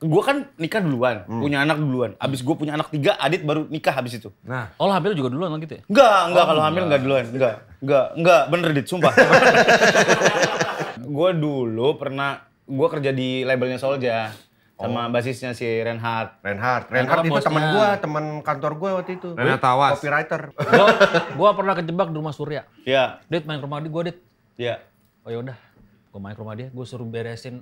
gue kan nikah duluan, hmm. punya anak duluan. Abis gue punya anak tiga, Adit baru nikah habis itu. Nah, oh hamil juga duluan kan gitu ya? Enggak, enggak kalau oh, hamil enggak duluan, enggak, enggak, enggak bener Adit sumpah. gue dulu pernah gue kerja di labelnya Solja sama oh. basisnya si Renhard. Renhard, Renhard itu teman gue, teman kantor gue waktu itu. Renhard Tawas. Copywriter. Gue pernah kejebak di rumah Surya. Iya. Adit iya. oh, ya main ke rumah dia, gue Dit. Iya. Oh yaudah, gue main ke rumah dia, gue suruh beresin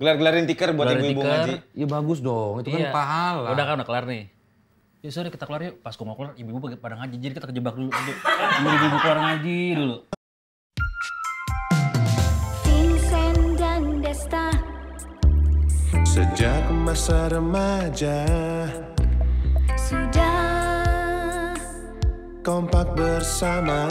Gelar-gelarin tikar buat ibu-ibu ngaji. Ya bagus dong, itu kan iya. kan pahala. Udah kan udah kelar nih. Ya sorry kita keluar yuk, pas gua mau kelar ibu-ibu pada ngaji, jadi kita kejebak dulu. Ibu-ibu keluar ngaji dulu. Sejak masa remaja Sudah Kompak bersama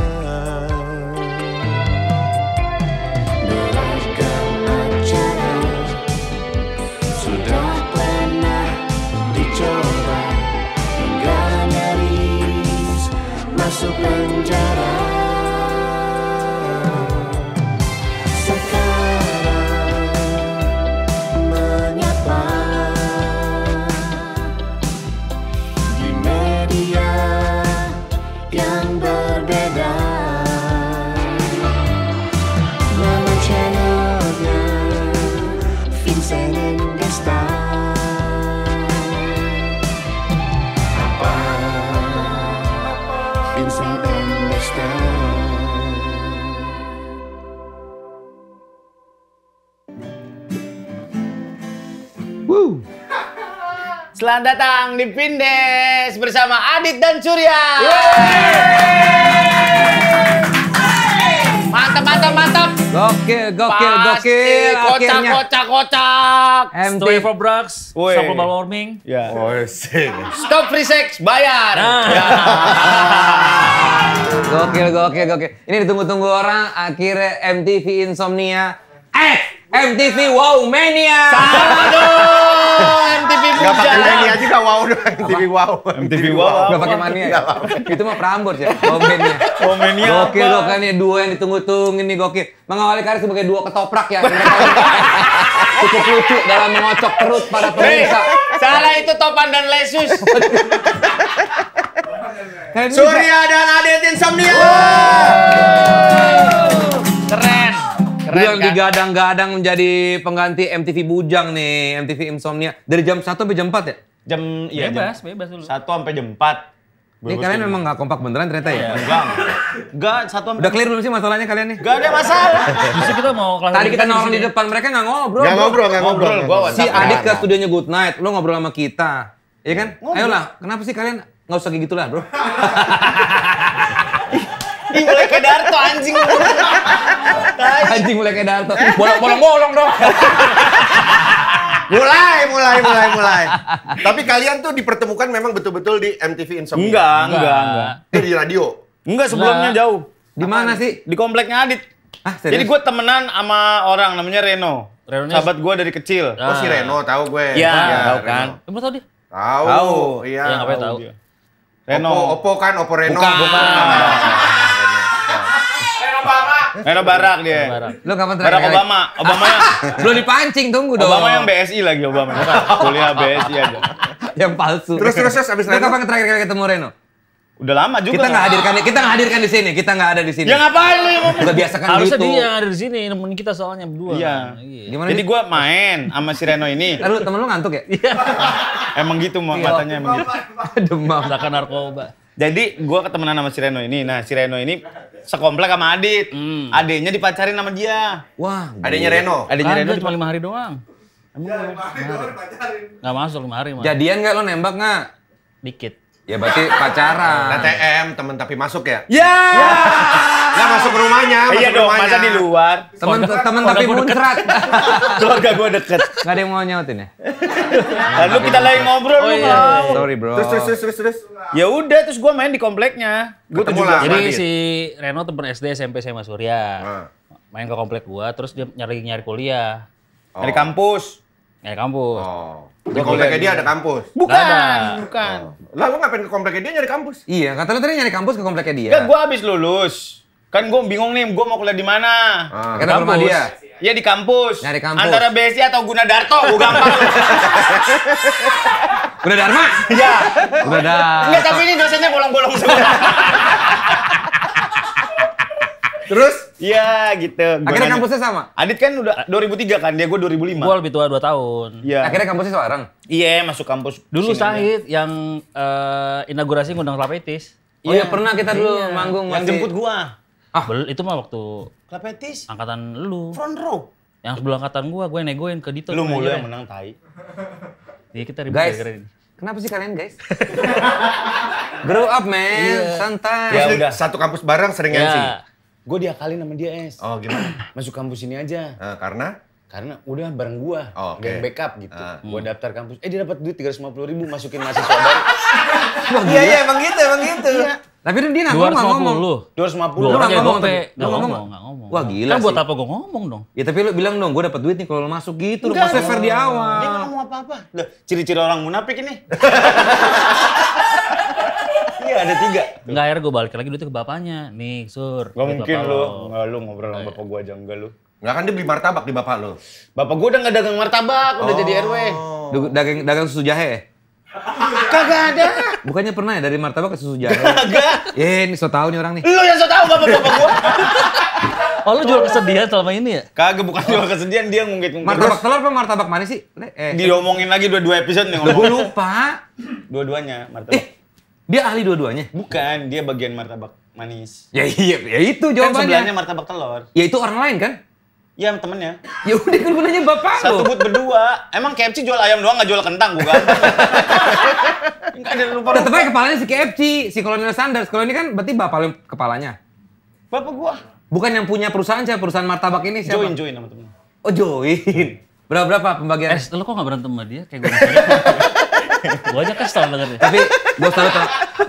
Selamat datang di Pindes bersama Adit dan Surya. Mantap, mantap, mantap. Gokil, gokil, Pasti, gokil. Kocak, akhirnya. kocak, kocak. MT. Story for drugs, stop global warming. Ya. Stop free sex, bayar. Nah. Ya. gokil, gokil, gokil. Ini ditunggu-tunggu orang, akhirnya MTV Insomnia Eh, MTV Wow Mania. Sama dong. MTV Muda. Gak pakai mania ya? gak wow doang. MTV wow. MTV wow. Gak pakai mania. Itu mah perambut ya. Momennya. Momennya Gokil apa? kan ya dua yang ditunggu-tunggu nih gokil. Mengawali karir sebagai dua ketoprak ya. Kan. Cukup lucu dalam mengocok perut para pemirsa. Salah itu Topan dan Lesus. Surya dan aditin Insomnia. Wow. Keren, yang kan? digadang-gadang menjadi pengganti MTV Bujang nih, MTV Insomnia. Dari jam 1 sampai jam 4 ya? Jam iya bebas, jam, bebas dulu. 1 sampai jam 4. Ini kalian memang gak kompak beneran ternyata ya? Iya. Enggak. Enggak, satu Udah clear belum sih masalahnya kalian nih? Gak ada masalah. Justru kita mau kelas Tadi kita nongkrong di depan mereka gak ngobrol. Gak ngobrol, gak ngobrol. ngobrol. Si adik ke studionya Good Night, lu ngobrol sama kita. Iya kan? Ayolah, kenapa sih kalian nggak usah kayak lah Bro? Ih, mulai kayak Darto anjing. anjing mulai kayak Darto. Bolong-bolong dong. mulai, mulai, mulai, mulai. Tapi kalian tuh dipertemukan memang betul-betul di MTV Insomnia? Enggak, enggak, enggak. Itu di radio? Enggak, sebelumnya jauh. Di mana sih? Di kompleknya Adit. Ah, Jadi gue temenan sama orang namanya Reno. Reno sahabat gue dari kecil. Ah. Oh, si Reno tahu gue. Iya, ya, tahu kan. Emang tahu dia? Tahu. Iya, ya, tahu. Reno. Oppo, Oppo kan, Oppo Reno. Bukan. Bukan. Nero Barak dia. Barak. Lu kapan terakhir? Barak Obama. Obama yang belum dipancing tunggu dong. Obama yang BSI lagi Obama. Kuliah BSI aja. yang palsu. Terus terus terus abis Lu kapan terakhir kali ketemu Reno? Udah lama juga. Kita nggak hadirkan, kita nggak hadirkan di sini. Kita nggak ada di sini. Ya ngapain lu yang ngomong? Udah biasa kan Harusnya gitu. Harusnya dia yang ada di sini, temen kita soalnya berdua. Iya. iya. Gimana Jadi gue main sama si Reno ini. Lalu eh, temen lu ngantuk ya? Iya. emang gitu iya. matanya emang gitu. Demam. Masakan narkoba. Jadi gue ketemenan sama si Reno ini. Nah si Reno ini sekomplek sama Adit. Hmm. Adiknya dipacarin sama dia. Wah. Adiknya Reno. Adiknya Reno cuma lima hari doang. Emang ya, lima hari doang dipacarin. Gak masuk lima hari. Mah. Jadian gak lo nembak gak? Dikit. Ya berarti pacaran. Nah, TTM, temen tapi masuk ya? Ya. Yeah! Ya masuk rumahnya, iya masuk iya dong, rumahnya. masa di luar. Temen, temen tapi muncrat. Keluarga gue deket. Gak ada yang mau nyautin ya? Lalu kita lagi ngobrol, oh, iya. mau. Sorry bro. Terus, terus, terus, terus. Ya udah, terus gue main di kompleknya. Gue tuh juga. Jadi si Reno temen SD, SMP, SMA Surya. Ah. Main ke komplek gue, terus dia nyari-nyari kuliah. Oh. Nyari kampus. Nyari kampus. Oh. Di kompleknya dia ada kampus. Bukan, ada. bukan. Oh. Lalu ngapain ke kompleknya dia nyari kampus? Iya, kata lu tadi nyari kampus ke kompleknya dia. Kan gua habis lulus. Kan gua bingung nih, gua mau kuliah di mana? Ah, kata rumah dia. Iya di kampus. Nyari kampus. Antara BSI atau Gunadarto, gua gampang. Gunadarma? Iya. Gunadarma. Enggak, tapi ini dosennya bolong-bolong semua. Terus? Iya gitu. Gua Akhirnya kampusnya sama? Adit kan udah 2003 kan, dia gue 2005. Gue lebih tua 2 tahun. Iya. Akhirnya kampusnya seorang? Iya masuk kampus. Dulu Sahid aja. yang uh, inaugurasi ngundang Klapetis. Oh iya ya, pernah kita dulu iya. manggung. Yang masih... jemput gua. Ah. Bel, itu mah waktu Klapetis. Angkatan lu. Front row. Yang sebelum angkatan gua, gue negoin ke Dito. Lu mulu yang menang tai. Iya kita ribut Guys, gara Kenapa sih kalian guys? Grow up man, yeah. santai. Ya udah satu kampus bareng sering yeah. MC. Gue diakalin sama dia, Es. Oh, gimana? Masuk kampus ini aja. Uh, karena? Karena udah bareng gue. oh, okay. geng backup gitu. Uh. Gua hmm. daftar kampus, eh dia dapat duit tiga ratus lima puluh ribu masukin mahasiswa baru. Iya, iya emang gitu, emang gitu. Iya. Tapi kan dia nggak ngomong. 250. 250. Lu nggak ngomong. nggak ngomong. Nggak ngomong. Wah gila kan sih. buat apa gue ngomong dong? Ya tapi lu bilang dong, gue dapat duit nih kalau lu masuk gitu. Enggak. Maksudnya fair di awal. Dia nggak ngomong apa-apa. Loh, ciri-ciri orang munafik ini. gitu. Enggak, akhirnya gue balik lagi dulu ke bapaknya. Nih, Sur. Gak mungkin lu. Enggak, lu ngobrol sama iya. bapak gue aja enggak lu. Enggak kan dia beli martabak di bapak lu. Bapak gue udah gak dagang martabak, udah jadi RW. Oh. Dagang dagang susu jahe Kagak ada. Bukannya pernah ya dari martabak ke susu jahe? Kagak. Ya ini so tau nih orang nih. Lu yang so tau bapak-bapak gue? Oh lu jual kesedihan selama ini ya? Kagak bukan jual kesedihan dia ngungkit-ngungkit. Martabak telur apa martabak manis sih? Eh, diomongin lagi dua-dua episode nih Gue lupa. Dua-duanya eh, martabak. Dia ahli dua-duanya? Bukan, dia bagian martabak manis. Ya iya, ya itu kan jawabannya. Kan sebelahnya martabak telur. Ya itu orang lain kan? Iya, temennya. Ya udah kan gunanya bapak Satu but berdua. Emang KFC jual ayam doang nggak jual kentang gue ganteng. Enggak ada lupa. Tetep aja kepalanya si KFC, si Kolonel Sanders. Kalau ini kan berarti bapak lu kepalanya. Bapak gua. Bukan yang punya perusahaan siapa? Perusahaan martabak ini siapa? Join, join sama temen. Oh, join. Berapa-berapa pembagian? Eh, lo kok gak berantem sama dia? Kayak gue gue aja kesel dengernya. Tapi gue selalu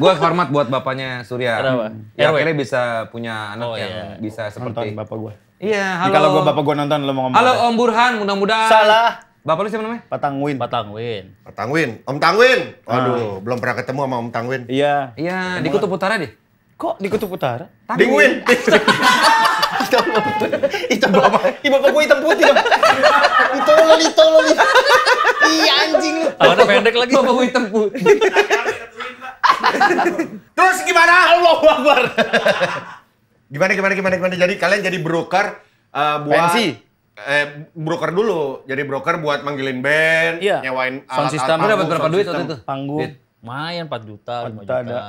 gue hormat buat bapaknya Surya. Kenapa? Ya, RW. akhirnya bisa punya anak oh, yang iya. bisa seperti. Nonton bapak gue. Iya, halo. Kalau gue bapak gue nonton, lo mau ngomong Halo Om Burhan, mudah-mudahan. Salah. Bapak lu siapa namanya? Patangwin. Patangwin. Patangwin. Om Tangwin. Ah. Aduh, belum pernah ketemu sama Om Tangwin. Iya. Iya, di Kutub Utara deh. Kok di Kutub Utara? Tangwin. Dingwin. itu hitam bapak ibu bapak gue hitam putih bang itu lo itu lo iya anjing lu awalnya pendek lagi bapak gue hitam putih terus gimana Allah wabar gimana gimana gimana gimana jadi kalian jadi broker uh, buat Pensi eh, broker dulu. Jadi broker buat manggilin band, iya. nyewain sound alat system. Lu dapat berapa duit waktu itu? Panggung. Bit. Main 4 juta, 4 5 juta. juta. Ada.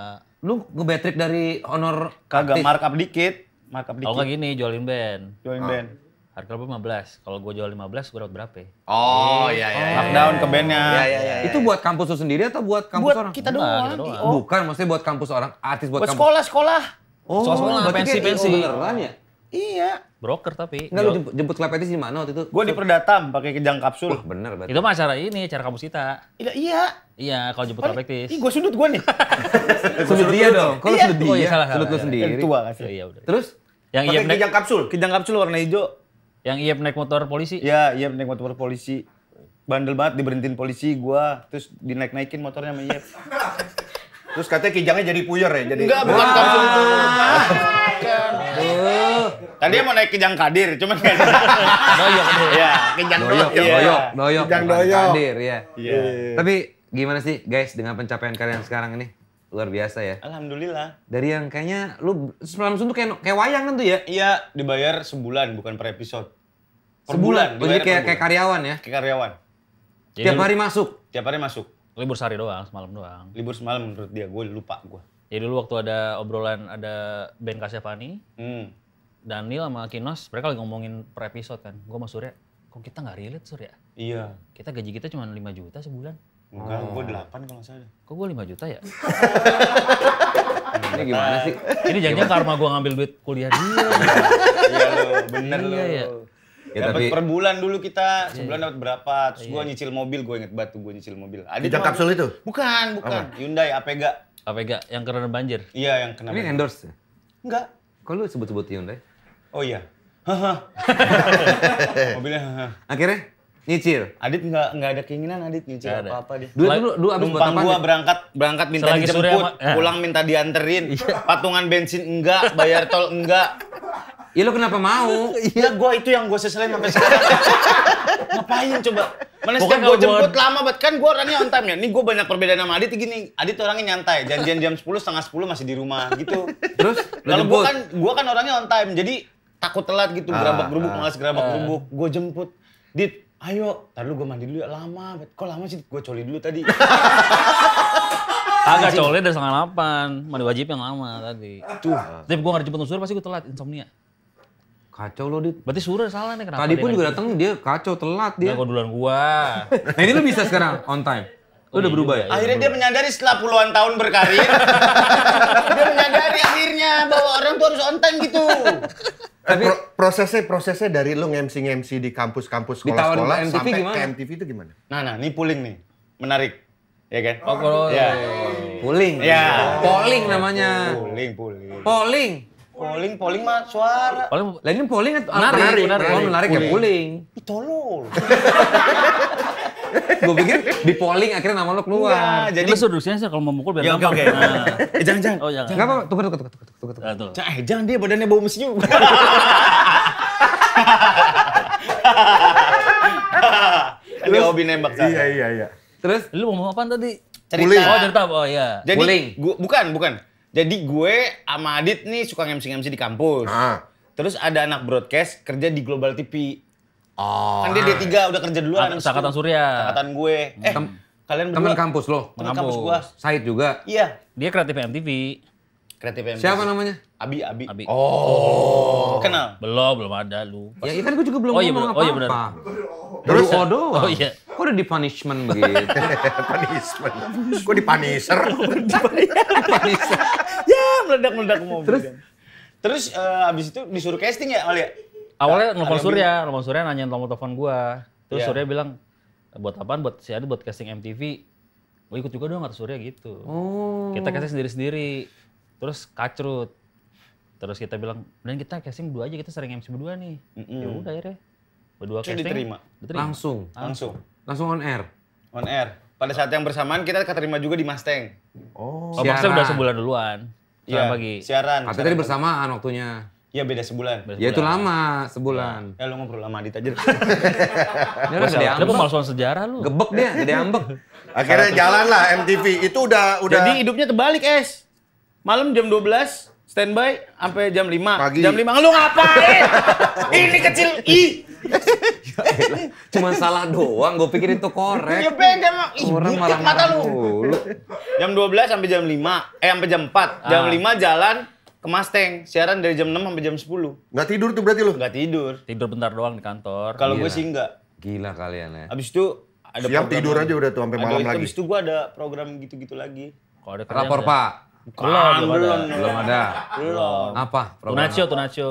Lu ngebetrik dari honor kagak markup dikit markup oh, dikit. Oh enggak gini, jualin band. Jualin ah. band. Harga lima 15. Kalau gua jual 15, gua dapat berapa ya? Oh, iya iya. Oh. Markdown iya. ke bandnya. Iya iya iya. Itu iya. buat kampus lu sendiri atau buat kampus buat orang? kita doang. Kita doang. Oh. Bukan, maksudnya buat kampus orang, artis buat, buat kampus. sekolah, sekolah. Oh, sekolah, sekolah pensi-pensi. Beneran ya? Iya. Broker tapi. Enggak lu jemput, jemput klepetis di mana waktu itu? Gua di Perdatam pakai kejang kapsul. Wah, bener berarti. Itu mah acara ini, acara kampus kita. Iya. Iya, iya kalau jemput klepetis. Ih, gua sudut gua nih. sudut dia dong. Kalau sudut dia. Oh, iya, salah, salah, sudut lu sendiri. Tua kasih. Iya, udah. Terus yang Pakai iya naik... kijang kapsul. Kijang kapsul warna hijau. Yang iya naik motor polisi? Ya, iya, Iyep naik motor polisi. Bandel banget diberhentiin polisi gua, terus dinaik-naikin motornya sama Iyep. terus katanya kijangnya jadi puyer ya, jadi Enggak, bukan kapsul itu. Tadi mau naik kijang kadir, cuman kayak doyok Iya, kijang doyok. Doyok, doyok, iya. kijang doyok. Kadir, ya. Iya. Tapi gimana sih guys dengan pencapaian kalian sekarang ini? luar biasa ya. Alhamdulillah. Dari yang kayaknya lu langsung tuh kayak kayak wayang kan tuh ya? Iya, dibayar sebulan bukan per episode. Per sebulan. Bulan, oh, jadi kayak kayak karyawan ya? Kayak karyawan. Jadi tiap hari masuk. Tiap hari masuk. Libur sehari doang, semalam doang. Libur semalam menurut dia, gue lupa gue. Jadi ya, dulu waktu ada obrolan ada Ben Kasyafani, hmm. Daniel sama Kinos, mereka lagi ngomongin per episode kan. Gue sama Surya, kok kita nggak relate Surya? Iya. Kita gaji kita cuma 5 juta sebulan Enggak, oh. gue 8 kalau saya. Kok gue 5 juta ya? ini gimana sih? Ini jangan karma gue ngambil duit kuliah dia. Iya lo, bener lo. Iya, iya, Ya, dapat tapi... per bulan dulu kita iya. sebulan dapat berapa terus iya. gue nyicil mobil gue inget batu, gue nyicil mobil ada kapsul itu bukan bukan Apa? Hyundai Apega Apega yang kena banjir iya yang kena ini banjir. endorse ya? enggak kok lu sebut-sebut Hyundai oh iya Haha. Mobilnya hahaha. Akhirnya? nyicil. Adit nggak nggak ada keinginan Adit nyicil apa apa dia. Dulu dulu dulu abis Numpang gua berangkat berangkat minta Selagi dijemput, eh. pulang minta dianterin, iya. patungan bensin enggak, bayar tol enggak. Iya lo kenapa mau? Iya, gua itu yang gue seselin sampai sekarang. Ngapain coba? Mana sih gue gua jemput lama banget kan gue orangnya on time ya. Nih gue banyak perbedaan sama Adit gini. Adit orangnya nyantai, janjian jam sepuluh setengah sepuluh masih di rumah gitu. Terus kalau gua kan gua kan orangnya on time. Jadi takut telat gitu, gerabak gerubuk, ah, ah. malas gerabak gerubuk. Gua jemput. Dit, ayo, tar lu gue mandi dulu ya, lama. bet Kok lama sih? Gue coli dulu tadi. Agak coli dari setengah delapan, mandi wajib yang lama tadi. Tuh. Tapi gue gak dijemput nusur pasti gue telat, insomnia. Kacau lo, Dit. Berarti Surya salah nih kenapa Tadi pun juga datang dia kacau, telat dia. Gak duluan gue. nah ini lo bisa sekarang, on time. lo oh, udah iya berubah ya? ya? Akhirnya dia menyadari setelah puluhan tahun berkarir, akhirnya bahwa orang tuh harus on time gitu. Eh, Tapi Pro prosesnya prosesnya dari lu ngemsi mc di kampus-kampus sekolah-sekolah sampai gimana? ke MTV itu gimana? Nah, nah, ini puling nih. Menarik. Ya kan? Oh, oh, oh. ya. puling. Ya. Polling namanya. Puling, puling. Polling. Polling, polling mah suara. Polling, lainnya polling atau menarik? Menarik, menarik, menarik, oh, menarik ya polling. Itu gue pikir di polling akhirnya nama lo keluar. Nggak, ya, jadi lu suruh sih kalau mau mukul biar ya, gampang. Oke, okay. nah. eh, jangan jangan. Oh, jangan. Enggak apa-apa, tukar tukar tukar tukar tukar. tukar. Nah, eh, jangan dia badannya bau mesiu. Ini hobi nembak saya. Iya, iya, iya. Terus lu mau ngomong apa tadi? Cerita. Buling. Oh, cerita. Oh, iya. Jadi, Buling. Gua, bukan, bukan. Jadi gue sama Adit nih suka MC-MC di kampus. Ah. Terus ada anak broadcast kerja di Global TV. Oh. Kan dia d tiga udah kerja duluan. Anak Angkatan Surya. Angkatan gue. Hmm. Eh, Tem kalian berdua. Teman kampus lo. Teman kampus gue Said juga. Iya. Dia kreatif MTV. Kreatif MTV. Siapa namanya? Abi, Abi. Abi. Oh. Kenal? Belum, belum ada lu. Pas ya, ya, kan gue juga belum oh, iya, ngomong apa-apa. Oh iya benar. Terus oh doang. Oh iya. Kok udah di punishment begitu? punishment. Kok di punisher? di punisher. ya, meledak-meledak mobil. Terus Terus uh, abis itu disuruh casting ya, Alia? awalnya nelfon Surya, nelfon Surya nanyain nomor telepon gua. Terus yeah. Surya bilang buat apaan? Buat si Adi buat casting MTV. Gua oh, ikut juga dong kata Surya gitu. Oh. Kita casting sendiri-sendiri. Terus kacrut. Terus kita bilang, dan kita casting dua aja, kita sering MC berdua nih. Mm -hmm. Ya udah akhirnya. Berdua Cuk casting. Diterima. diterima. Langsung. Langsung. Langsung on air. On air. Pada saat yang bersamaan kita keterima juga di Mustang. Oh, oh Mustang udah sebulan duluan. Iya, pagi. Siaran. Katanya tadi bersamaan waktunya. Iya beda sebulan. Ya itu lama sebulan. Ya lu ngobrol lama Adit aja. dia udah gede ambek. Lu sejarah lu. Gebek dia, gede ambek. Akhirnya jalan lah MTV. Itu udah udah Jadi hidupnya terbalik, Es. Malam jam 12 standby sampai jam 5. Pagi. Jam 5 lu ngapain? Ini kecil i. Cuman salah doang, gue pikir itu korek. Ya pengen emang, Orang malah mata lu. Jam 12 sampai jam 5, eh sampai jam 4. Jam 5 ah. jalan, ke Mustang, siaran dari jam 6 sampai jam 10. Nggak tidur tuh berarti lu? Nggak tidur. Tidur bentar doang di kantor. Kalau gue iya. sih enggak. Gila kalian ya. Abis itu ada Siap tidur lagi. aja udah tuh sampai malam abis, lagi. Abis itu gue ada program gitu-gitu lagi. Kalau ada Rapor ya. Pak. belum, belum, belum, ada. belum ada. Belum. Apa? Tunacio, Tunacio.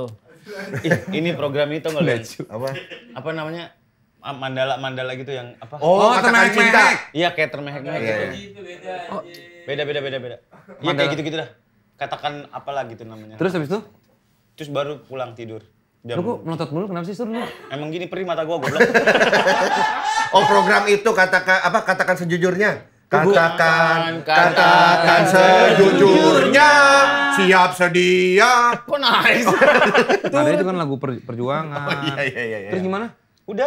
ini program itu nggak lucu. Apa? Apa namanya? Ah, mandala mandala gitu yang apa? Oh, oh termehek cinta. Iya kayak termehek mehek iya, gitu. Iya. Beda beda beda beda. Iya kayak gitu gitu dah katakan apalah gitu namanya. Terus habis itu? Terus baru pulang tidur. Jam... Lu kok melotot mulu kenapa sih Sur lu? Emang gini perih mata gua goblok. oh program itu katakan apa katakan sejujurnya. Katakan, katakan, katakan sejujurnya, siap sedia. Kok nice? Nah, itu kan lagu per, perjuangan. Oh, iya, iya, iya, iya. Terus gimana? Udah,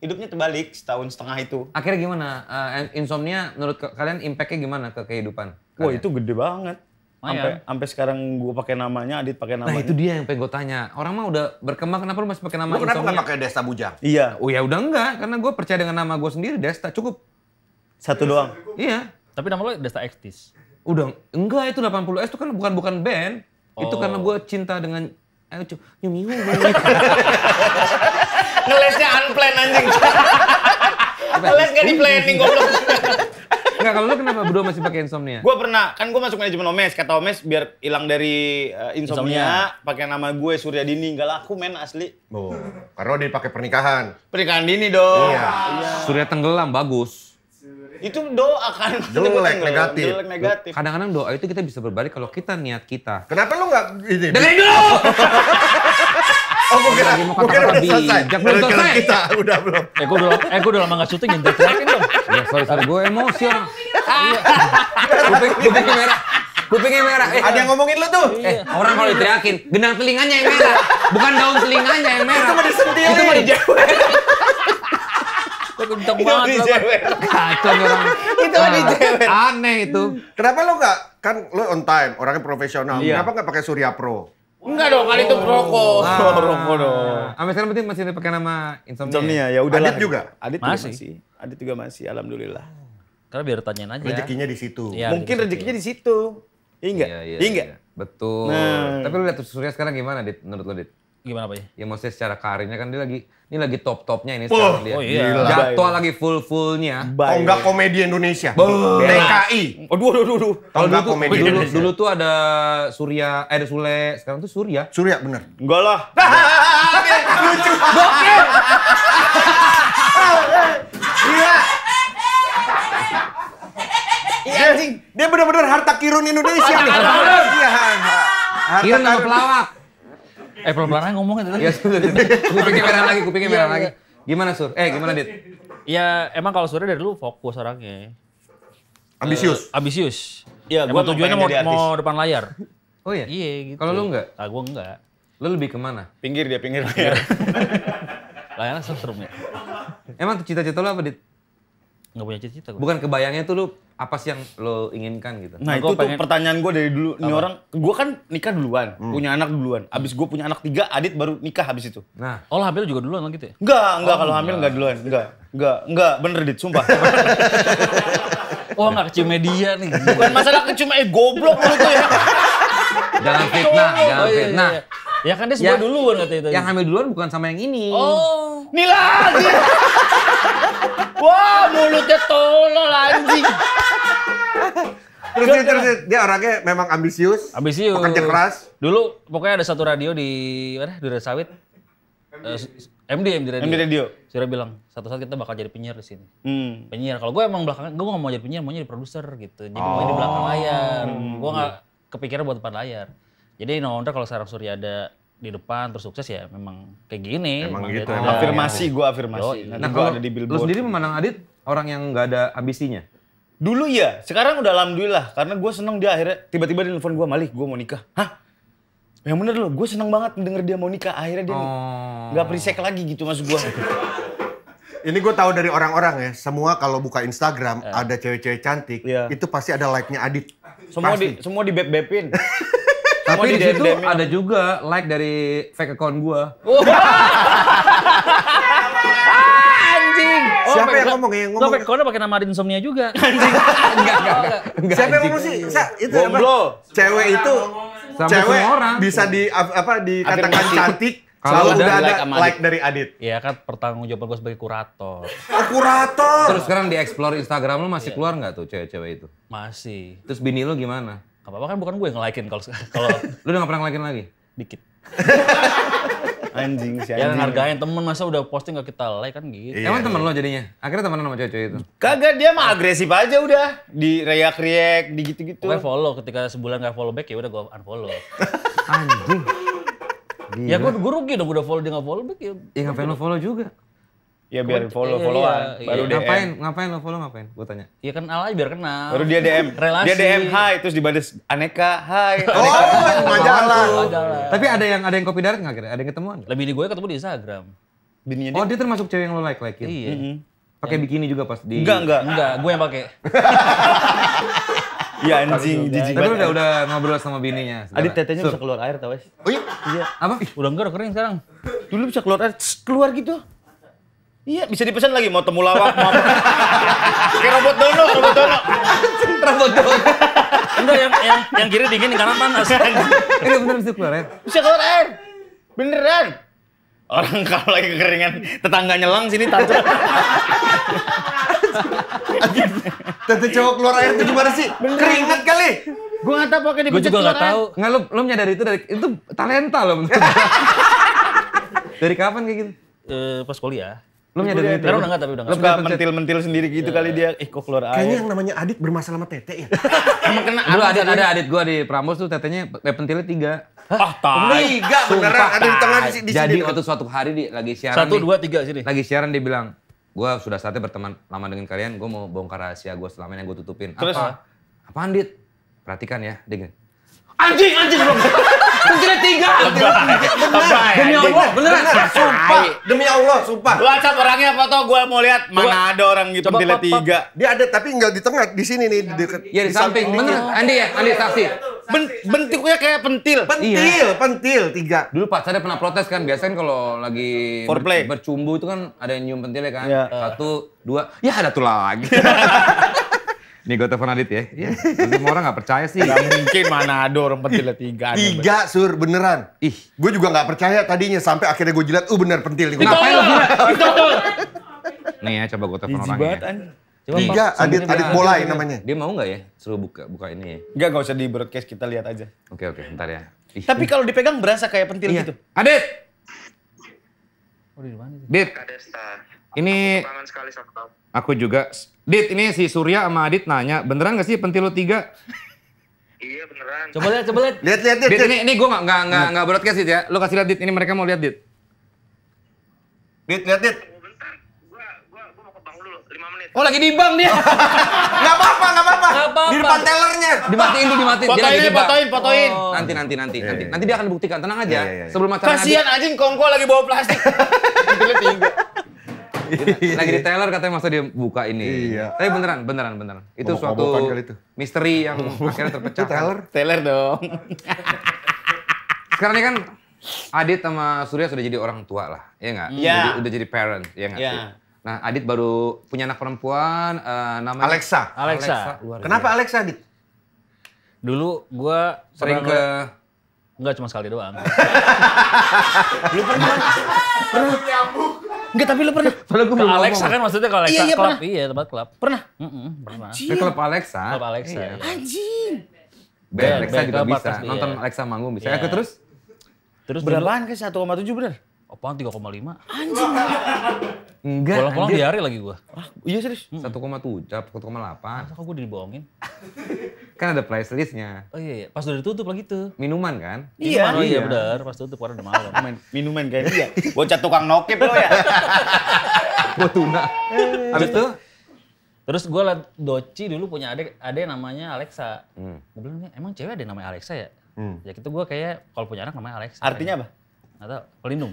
hidupnya terbalik setahun setengah itu. Akhirnya gimana? Uh, insomnia menurut kalian impact-nya gimana ke kehidupan? Wah kalian? itu gede banget. Oh, sampai iya. sampai sekarang gue pakai namanya, Adit pakai nah, namanya. Nah itu dia yang pengen gue tanya. Orang mah udah berkembang, kenapa lu masih pakai nama? Lu kenapa nggak pakai Desta Bujang? Iya. Oh ya udah enggak, karena gue percaya dengan nama gue sendiri Desta cukup. Satu iya, doang. Iya. Tapi nama lo Desta Ektis. Udah enggak itu 80S itu kan bukan bukan band. Oh. Itu karena oh. gue cinta dengan ayo cu, nyumiu. Ngelesnya unplanned anjing. Ngeles gak di planning goblok. Enggak, kalau lu kenapa berdua masih pakai insomnia? Gue pernah, kan gue masuk manajemen Omes, kata Omes biar hilang dari uh, insomnia, insomnia. pakai nama gue Surya Dini, enggak laku men asli. Oh, karena dia pakai pernikahan. Pernikahan Dini dong. Iya. iya. Surya tenggelam bagus. Itu doa kan. Jelek negatif. Jelek negatif. Kadang-kadang doa itu kita bisa berbalik kalau kita niat kita. Kenapa lu gak ini? Dengerin dulu! Oh, mungkin, lagi mau kata-kata bijak. Belum selesai. Kita udah belum. Eh, gue udah, eh, gue udah lama gak syuting yang jelek-jelekin dong. Ya, sorry, sorry. Gue emosi orang. Kuping, kupingnya merah. Kupingnya merah. Eh, ada yang ngomongin lu tuh. Eh, orang kalau diteriakin, genang telinganya yang merah. Bukan daun telinganya yang merah. Itu mah disentil. Itu mah dijawab. Kok kenceng banget di Kacau orang. Itu mau dijewet. Ah, aneh itu. Kenapa lo gak, kan lo on time, orangnya profesional. Iya. Kenapa gak pakai Surya Pro? Enggak dong, kali itu oh. rokok. Ah. rokok dong. Sampai sekarang penting masih dipakai nama Insomnia. Ya? Insomnia ya udah Adit juga. Adit masih. juga masih. Adit juga masih, alhamdulillah. Karena biar tanyain aja. Rezekinya di situ. Iya, Mungkin rezekinya di situ. Iya enggak? Iya, enggak? Iya, iya Betul. Nah. Tapi lu lihat Surya sekarang gimana, Dit? Menurut lu, Dit? Gimana Pak? Ya ya maksudnya secara karirnya kan dia lagi ini lagi top-topnya ini sekarang dia. Oh, iya. Jadwal lagi full-fullnya. enggak oh, komedi Indonesia. TKI. Aduh oh, dulu aduh. dulu, komedi dulu, Indonesia. Dulu tuh ada Surya, eh ada Sule, sekarang tuh Surya. Surya bener. Enggak lah. Lucu. Bokep. Iya. Iya anjing. Dia bener-bener harta kirun Indonesia. Iya. Harta kirun pelawak. Eh pelan-pelan ngomong kan Iya Ya sudah. Kupingnya merah lagi, kupingnya merah iya, lagi. Iya. Gimana Sur? Eh gimana Dit? Ya emang kalau Surya dari dulu fokus orangnya. Ambisius. Uh, ambisius. Iya, gua tujuannya mau, mau depan layar. Oh iya? Iya gitu. Kalau lu enggak? Ah, gua enggak. Lu lebih kemana? Pinggir dia, pinggir layar. Layarnya serem ya. Emang cita-cita lu apa, Dit? Nggak punya cita-cita gue. Bukan kebayangnya tuh lu apa sih yang lo inginkan gitu? Nah, nah itu pengen... tuh pertanyaan gue dari dulu. Ini orang, gue kan nikah duluan, hmm. punya anak duluan. Abis gue punya anak tiga, Adit baru nikah habis itu. Nah, oh lo hamil juga duluan kan gitu ya? Enggak, enggak oh, kalau hamil enggak duluan, enggak, enggak, enggak, bener Dit, sumpah. oh nggak kecium media nih. Bukan masalah kecium, eh goblok lu tuh ya. jangan fitnah, oh, jangan iya, iya, fitnah. Iya. Ya kan dia semua ya, duluan katanya tadi. Yang hamil duluan bukan sama yang ini. Oh. Nih lagi. Wah mulutnya tolol anjing. terus, terus, terus, dia orangnya memang ambisius, ambisius, pekerja keras. Dulu pokoknya ada satu radio di mana? Di Duren Sawit. MD, eh, MD Radio. MD Radio. Sira bilang, satu saat kita bakal jadi penyiar di sini. Hmm. Penyiar. Kalau gue emang belakangan, gue gak mau jadi penyiar, mau jadi produser gitu. Jadi oh. di belakang layar. Hmm. Gue gak kepikiran buat depan layar. Jadi no wonder kalau Saraf Surya ada di depan terus sukses ya memang kayak gini. Emang, memang gitu. Ya. afirmasi gue afirmasi. Yo, nah, kalau ada di billboard. Lu sendiri memandang Adit orang yang nggak ada ambisinya? Dulu ya, sekarang udah alhamdulillah karena gue seneng dia akhirnya tiba-tiba di nelfon gue Malih, gue mau nikah. Hah? Yang bener lo, gue seneng banget denger dia mau nikah. Akhirnya dia oh. gak prisek lagi gitu maksud gue. Ini gue tahu dari orang-orang ya, semua kalau buka Instagram eh. ada cewek-cewek cantik, yeah. itu pasti ada like-nya Adit. Semua pasti. di semua di beb-bebin. Tapi di situ ada juga like dari fake account gua. Oh. anjing. Oh, Siapa yang ngomong ya, yang ngomong? Fake pakai pakai nama Adin Somnia juga. Anjing. enggak, enggak, enggak. Siapa yang ngomong sih? Sa, itu apa? Cewek itu sama cewek orang. bisa di apa dikatakan cantik kalau udah ada like, like dari Adit. Iya kan pertanggung jawaban sebagai kurator. Oh, kurator. Terus sekarang di explore Instagram lu masih iya. keluar nggak tuh cewek-cewek itu? Masih. Terus bini lu gimana? Gak apa-apa kan bukan gue yang nge kalau kalau lu udah gak pernah nge lagi? Dikit. anjing sih ya, anjing. Ya ngargain temen masa udah posting gak kita like kan gitu. Iya, Emang temen iya. lo jadinya? Akhirnya temen lo sama cewek itu? Kagak dia mah agresif aja udah. Di reak-reak, di gitu-gitu. Gue follow ketika sebulan gak follow back ya udah gue unfollow. anjing. Ya, Gila. Ya gue, gue rugi dong udah follow dia gak follow back ya. Ya ngapain lo follow juga? Ya biar follow iya, iya, followan. Iya, baru iya. DM. Ngapain ngapain lo follow ngapain? Gue tanya. Iya kan aja biar kenal. Baru dia DM. Relasi. Dia DM hai terus dibales aneka hai. Oh, aneka, oh, majalah. majalah. Tapi ada yang ada yang kopi darat nggak kira? Ada yang ketemuan? Lebih di gue ketemu di Instagram. Bininya oh, dia. Oh, dia termasuk cewek yang lo like like Iya. Mm -hmm. Pakai bikini juga pas di Enggak, enggak. Enggak, gue yang pakai. Iya anjing, jijik banget. Tapi udah, udah ngobrol sama bininya. Adit tetenya bisa keluar air tau wes. Oh iya? Iya. Apa? Udah enggak, udah kering sekarang. Dulu bisa keluar air, keluar gitu. Iya, bisa dipesan lagi mau temu lawak mau apa. Kayak robot dono, robot dono. robot dono. Enggak yang yang yang kiri dingin, kanan panas. Ini bener bisa keluar air. Bisa keluar air. Beneran. Orang kalau lagi kekeringan tetangga nyelang sini tancap. Tante cowok keluar air itu gimana sih? Beneran. Keringat kali. Gue gak tau pokoknya dipencet keluar gak tahu. Nggak, lu, lu menyadari itu dari, itu talenta lo. dari kapan kayak gitu? Eh pas kuliah. Lu nyadar itu? udah enggak gitu? tapi udah enggak. Suka mentil-mentil sendiri gitu iya. kali dia, ih eh, kok keluar air. Kayaknya yang namanya Adit bermasalah sama Tete ya? Emang kena Dulu ada ada Adit gua di Pramus tuh tetenya, eh, pentilnya tiga. Ah, tai. Tiga beneran, ada di tengah di, sini Jadi waktu suatu hari di, lagi siaran Satu, dua, tiga sini. Lagi siaran dia bilang, gua sudah saatnya berteman lama dengan kalian, gua mau bongkar rahasia gua selama ini yang gua tutupin. Apa? apa Dit? Perhatikan ya, Anjing, Anjing, anjing! Anjirnya tiga. Lebay. Demi Allah, beneran. Sumpah. Demi Allah, sumpah. Lu acak orangnya apa tau gue mau lihat. Mana ada orang gitu pentilnya tiga. Dia ada tapi nggak di tengah, di sini nih. Di, ya di, samping. Bener. Andi ya, Andi saksi. bentuknya kayak pentil. Pentil, pentil tiga. Dulu pacarnya pernah protes kan. Biasanya kalau lagi bercumbu itu kan ada yang nyium pentilnya kan. Iya. Satu, dua. Ya ada tuh lagi. Nih gue telepon Adit ya. Iya. Semua orang gak percaya sih. Gak mungkin mana ada orang pentilnya tiga. Tiga sur beneran. Ih. Gue juga gak percaya tadinya sampai akhirnya gue jilat. Uh bener pentil. Ngapain lu gila? Nih ya coba gue telepon orangnya. Coba tiga Adit Adit Bolai namanya. Dia mau nggak ya? Suruh buka buka ini ya. Enggak nggak usah di broadcast kita lihat aja. Oke oke ntar ya. Ih. Tapi kalau dipegang berasa kayak pentil iya. gitu. Adit. Oh, di mana? Ini aku juga Dit, ini si Surya sama Adit nanya, beneran gak sih pentil tiga? Iya beneran. Coba lihat, coba lihat. Lihat, lihat, lihat. ini, ini gue gak, gak, gak, gak broadcast Dit ya. Lu kasih lihat Dit, ini mereka mau lihat Dit. Dit, lihat Dit. Oh lagi di bank dia. Enggak apa-apa, enggak apa-apa. Di depan tellernya. Dimatiin dulu, dimatiin. Fotoin, dia lagi fotoin, fotoin. Oh. Nanti nanti nanti yeah, nanti. Iya, nanti dia akan buktikan, tenang aja. Yeah, yeah, yeah. Sebelum acara. Kasihan anjing kongko lagi bawa plastik. Tinggi. Lagi di trailer katanya masa dia buka ini. Iya. Tapi beneran, beneran, beneran. Itu Mabok suatu kan itu. misteri yang akhirnya terpecah. trailer? Trailer dong. Sekarang ini kan Adit sama Surya sudah jadi orang tua lah, ya nggak? Iya. Yeah. Udah, jadi parent, ya nggak? Yeah. Nah, Adit baru punya anak perempuan, uh, namanya Alexa. Alexa. Alexa Kenapa dia. Alexa, Adit? Dulu gue sering ke Enggak cuma sekali doang. Lu pernah pernah Enggak, tapi lu pernah. kalau gue ke Alexa kan maksudnya kalau Alexa iya, iya, Club. Iya, tempat klub. Pernah? Mm -mm, pernah. Anjing. Ke klub Alexa. Klub Alexa. Iya. Anjing. Ben, Alexa juga bisa. Nonton iya. Alexa manggung bisa. Aku iya. terus? Terus berapaan ke 1,7 bener? Apaan 3,5? Anjing. Enggak. Bolong pulang diare lagi gue Ah, iya serius. Satu koma tujuh, tiga koma delapan. Kok gua dibohongin? kan ada price listnya. Oh iya, iya. pas udah ditutup lagi tuh. Minuman kan? Iya. Minuman, iya, oh iya, iya. benar. Pas tutup karena udah malam. Minuman kayak dia Bocah tukang nokip lo ya. Gua tuna. Habis eh, itu Terus gue liat Doci dulu punya adik, adik namanya Alexa. Hmm. Gue bilang, emang cewek ada namanya Alexa ya? Hmm. Ya gitu gue kayak kalau punya anak namanya Alexa. Artinya apa? tau pelindung?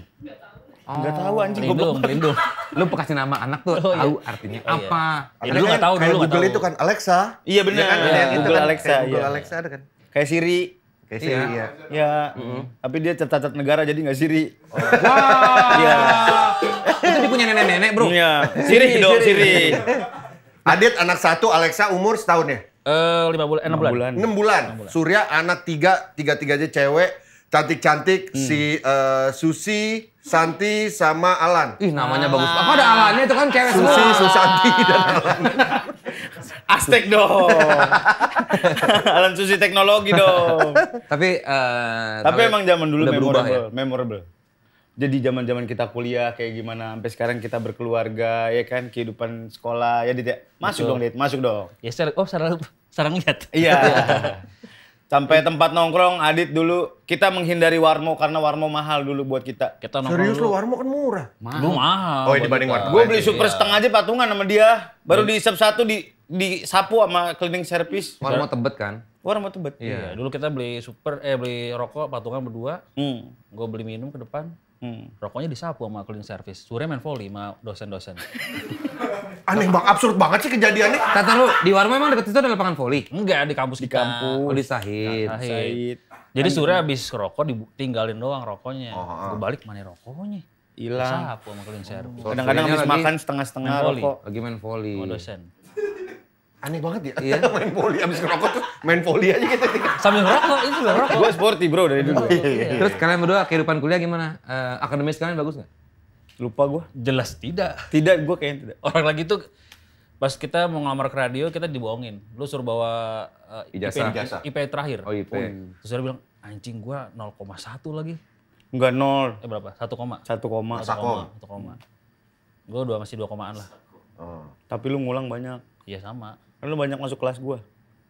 Oh. Enggak tahu anjing gue belum Pelindung. Lu kasih nama anak tuh oh, iya. tahu iya. artinya oh, iya. apa. Ya, dulu enggak tahu dulu Google tahu. itu kan Alexa. Iya benar. Ya, kan, iya, Google itu kan, Alexa. Google iya. Alexa ada kan. Kayak Siri. Kayak Siri iya. ya. Iya, mm -hmm. tapi dia catat negara jadi gak Siri. Oh. Wah. Iya. itu dia kan punya nenek-nenek, Bro. Iya. Siri dong, Siri. Adit anak satu, Alexa umur setahun ya? Eh, lima bulan, enam bulan. Enam bulan. bulan. Surya anak tiga, tiga aja cewek, cantik-cantik hmm. si uh, Susi, Santi sama Alan. Ih namanya Alan. bagus. Apa ada ah. Alannya itu kan cewek Susi, semua. Susi, Susanti dan Alan. Astek dong. Alan Susi teknologi dong. tapi uh, tapi, emang zaman dulu memorable, ya? memorable. Jadi zaman-zaman kita kuliah kayak gimana sampai sekarang kita berkeluarga ya kan kehidupan sekolah ya dia ya? Masuk Betul. dong Dit, masuk dong. Ya oh sarang sarang lihat. Iya. Sampai tempat nongkrong Adit dulu kita menghindari Warmo karena Warmo mahal dulu buat kita. Kita nongkrong. Serius lu Warmo kan murah. Mahal. Lu mahal. Oh, dibanding Warmo. Gue beli super iya. setengah aja patungan sama dia. Baru iya. di sub satu di di sapu sama cleaning service. Warmo Tebet kan? Warmo Tebet. Iya. iya. Dulu kita beli super eh beli rokok patungan berdua. Hmm. Gue beli minum ke depan. Hmm. Rokoknya disapu sama clean service. Surya main volley sama dosen-dosen. Aneh bang, absurd banget sih kejadiannya. Tata lu, di warung emang deket itu ada lapangan volley? Enggak, di kampus di kita. kampus. Oh, di Sahid. Nah, Sahid. Jadi Surya habis rokok ditinggalin doang rokoknya. Oh, Gue balik mana rokoknya? Hilang. Disapu sama clean oh. service. Kadang-kadang habis makan setengah-setengah rokok. Lagi main volley. Sama dosen aneh banget ya iya. main voli abis ngerokok tuh main voli aja gitu sambil ngerokok itu juga ngerokok gue sporty bro dari dulu oh, iya. terus kalian berdua kehidupan kuliah gimana uh, akademis kalian bagus nggak lupa gue jelas tidak tidak gue kayaknya tidak orang lagi tuh pas kita mau ngelamar ke radio kita dibohongin lu suruh bawa uh, ijazah IP, IP terakhir oh IP terus dia bilang anjing gue 0,1 lagi Enggak nol. Eh berapa? Satu koma. Satu koma. Satu koma. Satu koma. Gue dua masih dua komaan lah. Oh. Tapi lu ngulang banyak. Iya sama. Kan lu banyak masuk kelas gua.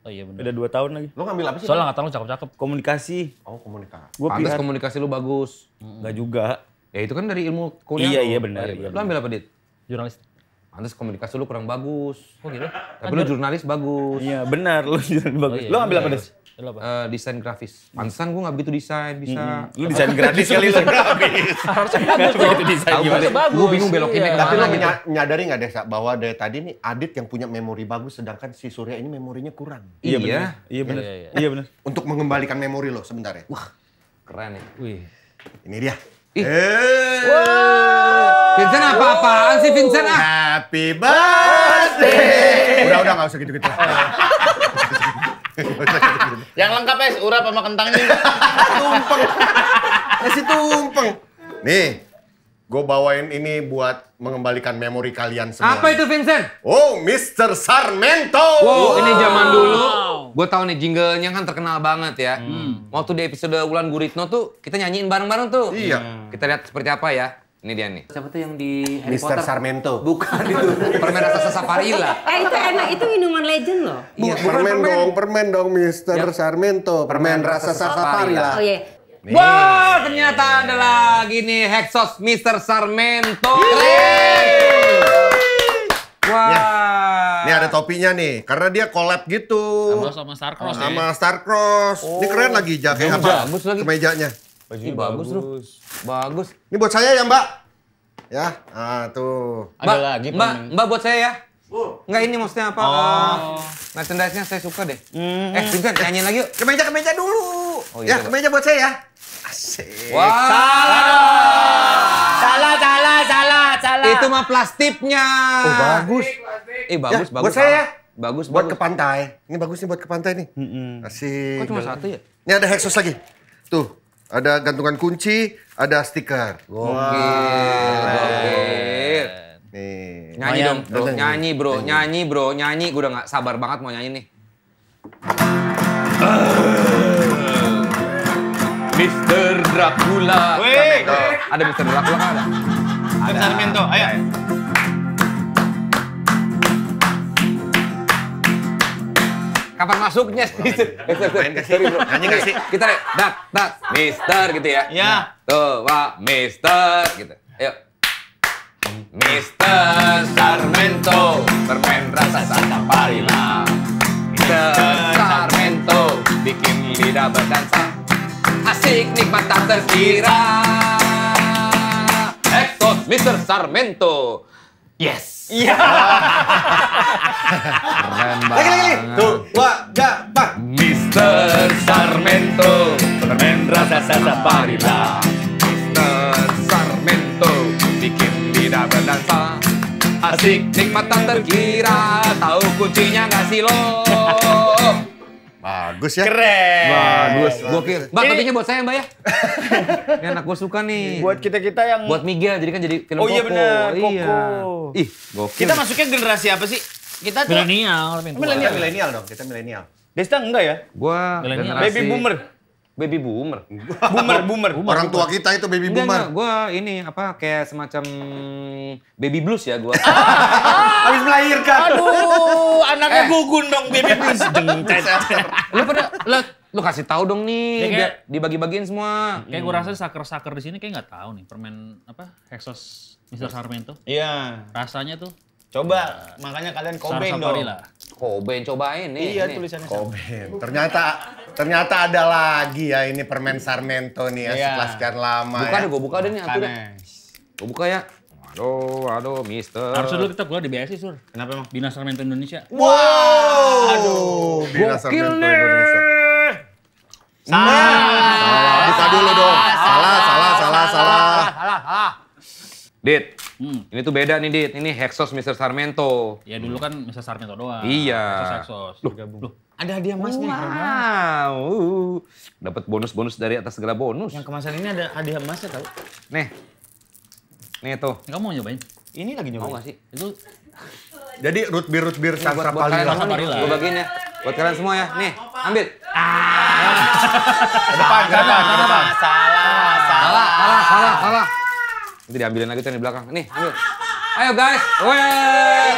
Oh iya benar. Udah 2 tahun lagi. Lu ngambil apa sih? Soalnya ngatain lu cakep-cakep. Komunikasi. Oh, komunikasi. Gua Pantes komunikasi lu bagus. Enggak juga. Ya itu kan dari ilmu kuliah. Iya, lu. iya benar. Iya, iya lu ambil apa, Dit? Jurnalis. Pantes komunikasi lu kurang bagus. Oh gitu? Tapi kan lu jurnalis bagus. Iya, benar. Lu jurnalis oh, bagus. Oh, iya, lu ambil apa, Dit? Uh, desain grafis. Pantesan gue gak begitu desain, bisa. Hmm. hmm. Lu desain gratis kali lu. grafis. Harusnya bagus. begitu desain Bagus. Gue bingung belokinnya iya. kemana. Tapi lu gitu. menyadari gak deh bahwa dari tadi nih Adit yang punya memori bagus sedangkan si Surya ini memorinya kurang. Iya benar. Iya benar. Iya benar. Iya, iya, iya. Untuk mengembalikan memori lo sebentar ya. Wah keren nih. Ya. Wih. Ini dia. Eh. Wow. Vincent apa-apaan wow. sih Vincent ah? Happy birthday. Udah udah gak usah gitu-gitu. yang lengkap es urap sama kentangnya. tumpeng. Nasi tumpeng. Nih, gue bawain ini buat mengembalikan memori kalian semua. Apa itu Vincent? Oh, Mr. Sarmento. Wow, ini zaman dulu. Gue tau nih jinglenya kan terkenal banget ya. Hmm. Waktu di episode Ulan Guritno tuh kita nyanyiin bareng-bareng tuh. Iya. Kita lihat seperti apa ya. Ini dia nih. Siapa tuh yang di Harry Mister Potter? Sarmento. Bukan itu. permen rasa saparilla. Eh itu enak, itu minuman legend loh. Bu, ya, permen, permen dong, permen dong Mister ya. Sarmento. Permen, permen rasa, rasa saparilla. Oh iya. Yeah. Wah, ternyata ada lagi nih Hexos Mister Sarmento. Keren. Wah. Ya. Ini ada topinya nih, karena dia collab gitu. Sama sama Starcross. Sama ya. Starcross. Oh. Ini keren lagi jaketnya. Bagus lagi. Kemejanya. Baju Ih, bagus, Bro. Bagus. Ini buat saya ya, Mbak. Ya, ah tuh. Ada mbak, lagi Mbak, Mbak buat saya ya. Oh. Enggak ini maksudnya apa? Oh. Eh, merchandise-nya saya suka deh. Mm. Eh, Vincent nyanyiin lagi yuk. Kemeja kemeja dulu. Oh, iya, ya, kemeja buat saya ya. Asik. Wow. Salah. Salah, salah, salah, salah. Itu mah plastiknya. Oh, bagus. Plastik, Eh, bagus, ya, bagus. Buat saya. ya. Bagus, buat bagus. ke pantai. Ini bagus nih buat ke pantai nih. Mm -hmm. Asik. Kok cuma satu ya? Ini ada Hexos lagi. Tuh. Ada gantungan kunci, ada stiker. Gokil. Wow. Gokil. Nih. Nyanyi dong, bro. Nyanyi, bro. Nyanyi, bro. Nyanyi. Gue udah gak sabar banget mau nyanyi nih. Mr. Dracula. Wih. Ada Mr. Dracula kan ada? Ada. Sarmiento, ayo. kapan masuknya sih? Main kasih. kasih. Kita deh, dat, dat, mister gitu ya. ya nah, Tuh, pak, mister gitu. Ayo. Mister Sarmento, permen rasa santa parila. Mister Sarmento, bikin lidah berdansa. Asik nikmat tak terkira. Eksos Mister Sarmento. Yes. Iya. Keren banget. Lagi lagi Tuh, wah, gak, Mister Sarmento, permen rasa sasa parila. Mister Sarmento, bikin lidah berdansa. Asik nikmat tak terkira, tahu kuncinya nggak sih lo? Bagus ya. Keren. Bagus. Gokil. Mbak, kopinya buat saya, Mbak ya. Ini anak gue suka nih. Buat kita-kita yang... Buat Miga, jadi kan jadi film Oh iya bener, Koko. Iya. Ih, gokil. Kita masuknya generasi apa sih? Kita tuh... Milenial. Milenial, milenial dong. Kita milenial. Desta enggak ya? Gua generasi... Baby boomer. Baby boomer. boomer, boomer. boomer. Orang tua kita itu baby boomer. Enggak, gue ini apa kayak semacam baby blues ya gua Habis melahirkan. Aduh, anaknya eh. gugun dong baby please. lu pada lu lu kasih tahu dong nih, ya, kayak, dibagi-bagiin semua. Kayak hmm. gue rasa saker-saker di sini kayak nggak tahu nih permen apa Hexos mr. Sarmento. Iya. Rasanya tuh Coba, nah, makanya kalian cobain dong. Lah. Kobain, cobain nih. Iya ini. tulisannya. Kobain. Ternyata ternyata ada lagi ya ini permen Sarmento nih ya iya. setelah sekian lama buka ya. Deh, gue buka deh nih Gue buka ya. Aduh, aduh, mister. Harus dulu kita keluar di BSI, Sur. Kenapa emang? Dinas Sarmento Indonesia. Wow! Aduh, Dinas Sarmento Indonesia. Salah. Salah. salah. dulu dong. Salah, salah, salah, salah. Salah, salah. salah. Dit, hmm. ini tuh beda nih Dit. Ini Hexos Mr. Sarmento. Ya dulu kan Mr. Sarmento doang. Iya. Hexos, Hexos. Loh, Loh. Ada hadiah emas wow. nih. Wow. Dapat bonus-bonus dari atas segala bonus. Yang kemasan ini ada hadiah emasnya tau. Nih, Nih tuh. Kamu mau nyobain? Ini lagi nyobain. Mau gak sih? Itu jadi root beer root beer lah. Gue bagiin ya. Buat kalian semua ya. Nih, ambil. Ah. depan, depan, depan. Salah, salah, salah, salah, salah. Nanti diambilin lagi tuh di belakang. Nih, ambil. Ayo guys, weh.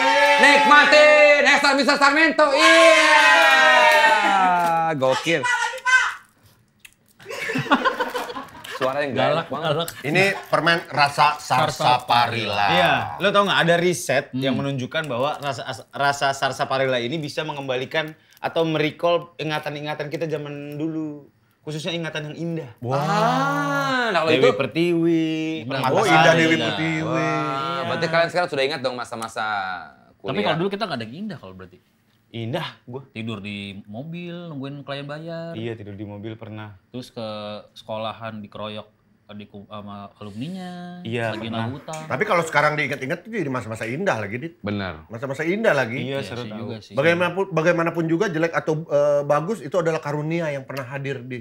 Nikmatin Hector bisa Sarmento. Iya. Gokil. suaranya galak, galak banget. Galak. Ini permen rasa sarsaparilla. Iya, lo tau gak ada riset hmm. yang menunjukkan bahwa rasa rasa sarsaparilla ini bisa mengembalikan atau merecall ingatan-ingatan kita zaman dulu khususnya ingatan yang indah. Wah, wow. Ah, nah kalau Dewi itu Pertiwi, nah, Oh, indah Dewi Pertiwi. Wah, wow. berarti kalian sekarang sudah ingat dong masa-masa kuliah. Tapi kalau dulu kita gak ada yang indah kalau berarti. Indah gue. Tidur di mobil, nungguin klien bayar. Iya, tidur di mobil pernah. Terus ke sekolahan dikeroyok di sama alumninya, iya, lagi hutang. Tapi kalau sekarang diingat-ingat itu jadi masa-masa indah lagi, Dit. Benar. Masa-masa indah lagi. Iya, iya seru juga sih. Bagaimanapun, bagaimanapun juga jelek atau uh, bagus itu adalah karunia yang pernah hadir di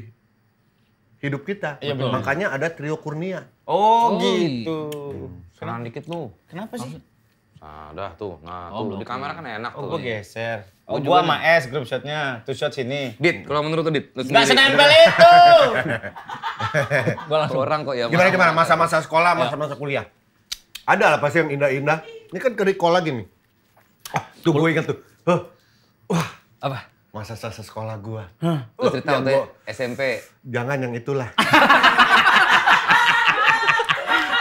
hidup kita. Iya, betul. Makanya ada trio kurnia. Oh, oh gitu. Senang dikit lu. Kenapa sih? Nah, udah tuh. Nah, oh, tuh di kamera kan enak oh, tuh. Oh, gue geser. Oh, gua, sama sama S group shotnya, two shot sini. Dit, kalau menurut Dit, lu sendiri. Gak senempel itu! gua langsung orang kok ya. Gimana gimana masa-masa sekolah, ya. masa-masa kuliah? Ada lah pasti yang indah-indah. Ini kan kerikol lagi nih. Oh, tuh gue ingat tuh. Huh. Wah. Apa? Masa-masa sekolah gua. Huh. Lu cerita waktu SMP. Jangan yang itulah.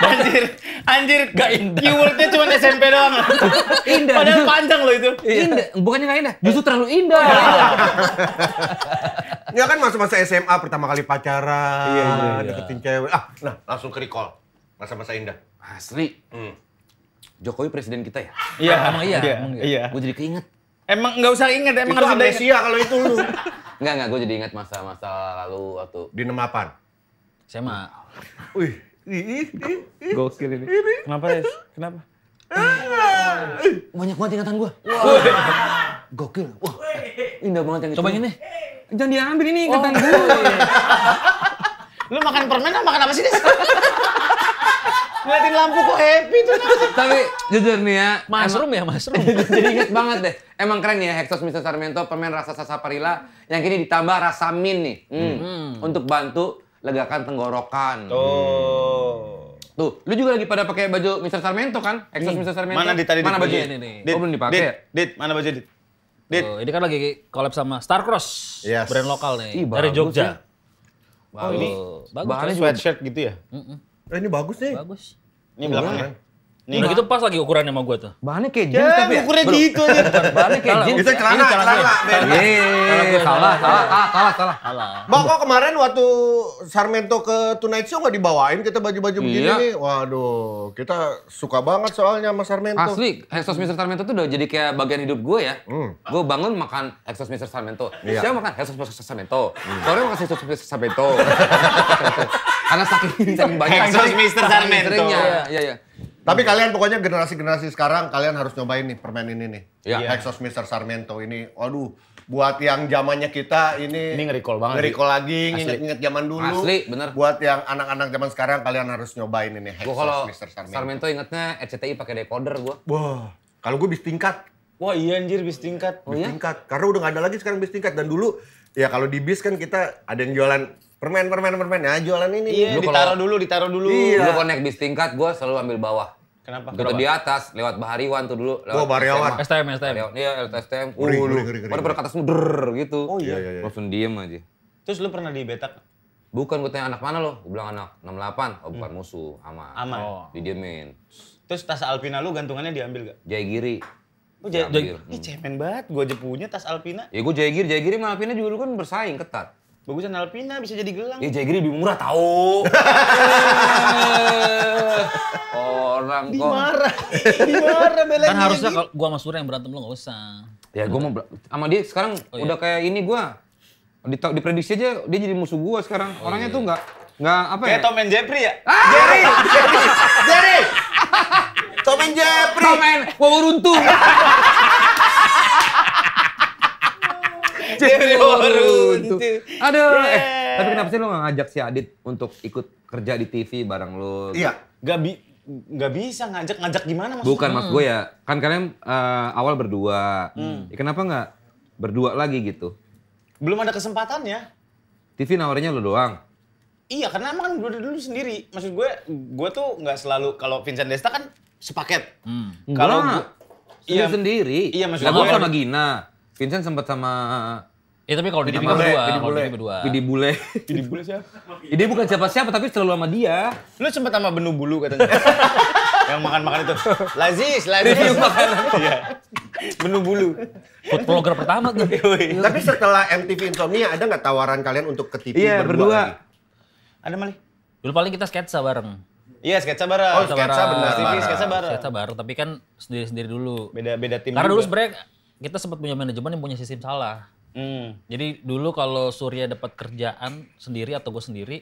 Anjir, anjir, gak indah. Keywordnya cuma SMP doang. indah. Padahal justru, panjang loh itu. Iya. Indah, bukannya gak indah, justru terlalu indah. ya kan masa-masa SMA pertama kali pacaran, iya, iya, iya. deketin cewek. Ah, nah langsung ke recall masa-masa indah. Asli. Hmm. Jokowi presiden kita ya? Iya. Emang iya, iya. Emang iya. iya. Gue jadi keinget. Emang nggak usah inget, emang itu harus amnesia kalau itu lu. Enggak, enggak, gue jadi inget masa-masa lalu waktu. Di nemapan? SMA. Wih, Gokil ini. Kenapa, ya? Kenapa? Ah. Banyak banget ingatan gua. Wow. Gokil. Wah. Indah banget yang itu. Coba ini. Jangan diambil ini ingatan oh. gua. Iya. Lu makan permen apa makan apa sih, Des? Ngeliatin lampu kok happy tuh. Tapi jujur nih ya. Mushroom ya, mushroom. jadi inget banget deh. Emang keren ya Hexos Mr. Sarmiento, pemain rasa sasa Parila yang kini ditambah rasa min nih. Hmm. Hmm. Untuk bantu legakan tenggorokan. Tuh. Oh. Tuh, lu juga lagi pada pakai baju Mr. Sarmento kan? Exos Mr. Hmm. Sarmento. Mana di tadi? Mana baju ini nih? Dit, oh, belum dipakai. Dit, mana baju Dit? Dit. Oh, ini kan lagi collab sama Starcross. Yes. Brand lokal nih Ih, dari Jogja. Ya. Oh, ini bagus. Bahannya sweatshirt gitu ya? Mm -mm. Eh, ini bagus nih. Bagus. Ini belakangnya. Iya. Nih, udah gitu pas lagi ukurannya sama gue tuh. Bahannya kayak ya, jeans yeah, tapi ukurannya ya? gitu aja. Bahannya kayak jeans. Itu celana, celana. Yeay, iya, iya, iya. salah, salah, salah, salah, salah. Bang, kok kemarin waktu Sarmento ke Tonight Show nggak dibawain kita baju-baju begini nih? Waduh, kita suka banget soalnya sama Sarmento. Asli, Exos Mr. Sarmento tuh udah jadi kayak bagian hidup gue ya. Hmm. Gue bangun makan Exos Mr. Sarmento. Iya. Siapa makan Exos Mr. Sarmento. Hmm. Sore makan Exos Mr. Sarmento. Karena saking, saking banyak. Exos Mr. Sarmento. Iya, iya, iya. Tapi kalian pokoknya generasi-generasi sekarang kalian harus nyobain nih permen ini nih. Ya. Hexos Mr. Sarmento ini. Waduh, buat yang zamannya kita ini ini ngerikol banget. Ngerikol lagi, nginget-nginget zaman dulu. Asli, bener. Buat yang anak-anak zaman sekarang kalian harus nyobain ini Hexos gua Mr. Sarmento. Sarmento ingatnya RCTI e pakai decoder gua. Wah, kalau gua bis tingkat. Wah, iya anjir bis tingkat. Bis oh, iya? tingkat. Karena udah gak ada lagi sekarang bis tingkat dan dulu ya kalau di bis kan kita ada yang jualan permen permen permen ya jualan ini iya nih. ditaruh dulu ditaruh dulu iya. lu konek bis tingkat gue selalu ambil bawah Kenapa? Gitu di atas, lewat Bahariwan tuh dulu. Lewat oh, Bahariwan. STM, STM. Iya, stm Uh, lu. Pada atas der gitu. Oh iya, iya, iya. Langsung diem aja. Terus lu pernah di betak Bukan, gue tanya anak mana lo? Gue bilang anak 68. Oh, bukan hmm. musuh. Aman. Aman. Oh. oh. Didiemin. Terus tas Alpina lu gantungannya diambil gak? Jaya Giri. Oh, jaya, jaya, Ih, hmm. cemen banget. Gue aja punya tas Alpina. Ya, gue Jaya Giri. Jaya Giri sama Alpina juga dulu kan bersaing ketat. Bagusan Alpina bisa jadi gelang. Ya Jagri lebih murah tahu. Orang kok. Dimarah. Dimarah belain Kan harusnya kalau gua sama Surya yang berantem lo gak usah. Ya gua mau sama dia sekarang oh, iya. udah kayak ini gua. Di, prediksi aja dia jadi musuh gua sekarang. Oh, Orangnya iya. tuh nggak nggak apa ya? Kayak Tom and Jeffrey ya? Ah! Jerry! Jerry! Jerry! Tom and Jeffrey! Tom and... Gua beruntung! Jadi baru gitu. Gitu. Aduh. Yeah. Eh, tapi kenapa sih lu gak ngajak si Adit untuk ikut kerja di TV bareng lu? Iya. Gak, bi gak bisa ngajak ngajak gimana maksudnya? Bukan mas gue ya. Hmm. Kan kalian uh, awal berdua. Hmm. Ya, kenapa nggak berdua lagi gitu? Belum ada kesempatannya. TV nawarnya lu doang. Iya, karena emang kan dulu dulu sendiri. Maksud gue, gue tuh nggak selalu kalau Vincent Desta kan sepaket. Hmm. Kalau iya sendiri. Iya maksudnya. gue. gue sama Gina. Vincent sempat sama Ya tapi kalau di Pika berdua, kalau di berdua. Pidi Bule. Pidi Bule siapa? Didi bukan siapa-siapa tapi selalu sama dia. Lu sempat sama Benu Bulu katanya. yang makan-makan itu. Lazis, Lazis. Review makan. Iya. Menu Bulu. Food vlogger pertama tuh. tapi setelah MTV Insomnia ada nggak tawaran kalian untuk ke TV iya, berdua? Ada malih. Dulu paling kita sketsa bareng. Iya sketsa bareng. Oh sketsa, sketsa benar. TV sketsa bareng. Sketsa bareng tapi kan sendiri-sendiri dulu. Beda-beda tim. Karena dulu sebenarnya kita sempat punya manajemen yang punya sistem salah. Hmm. Jadi dulu kalau Surya dapat kerjaan sendiri atau gue sendiri,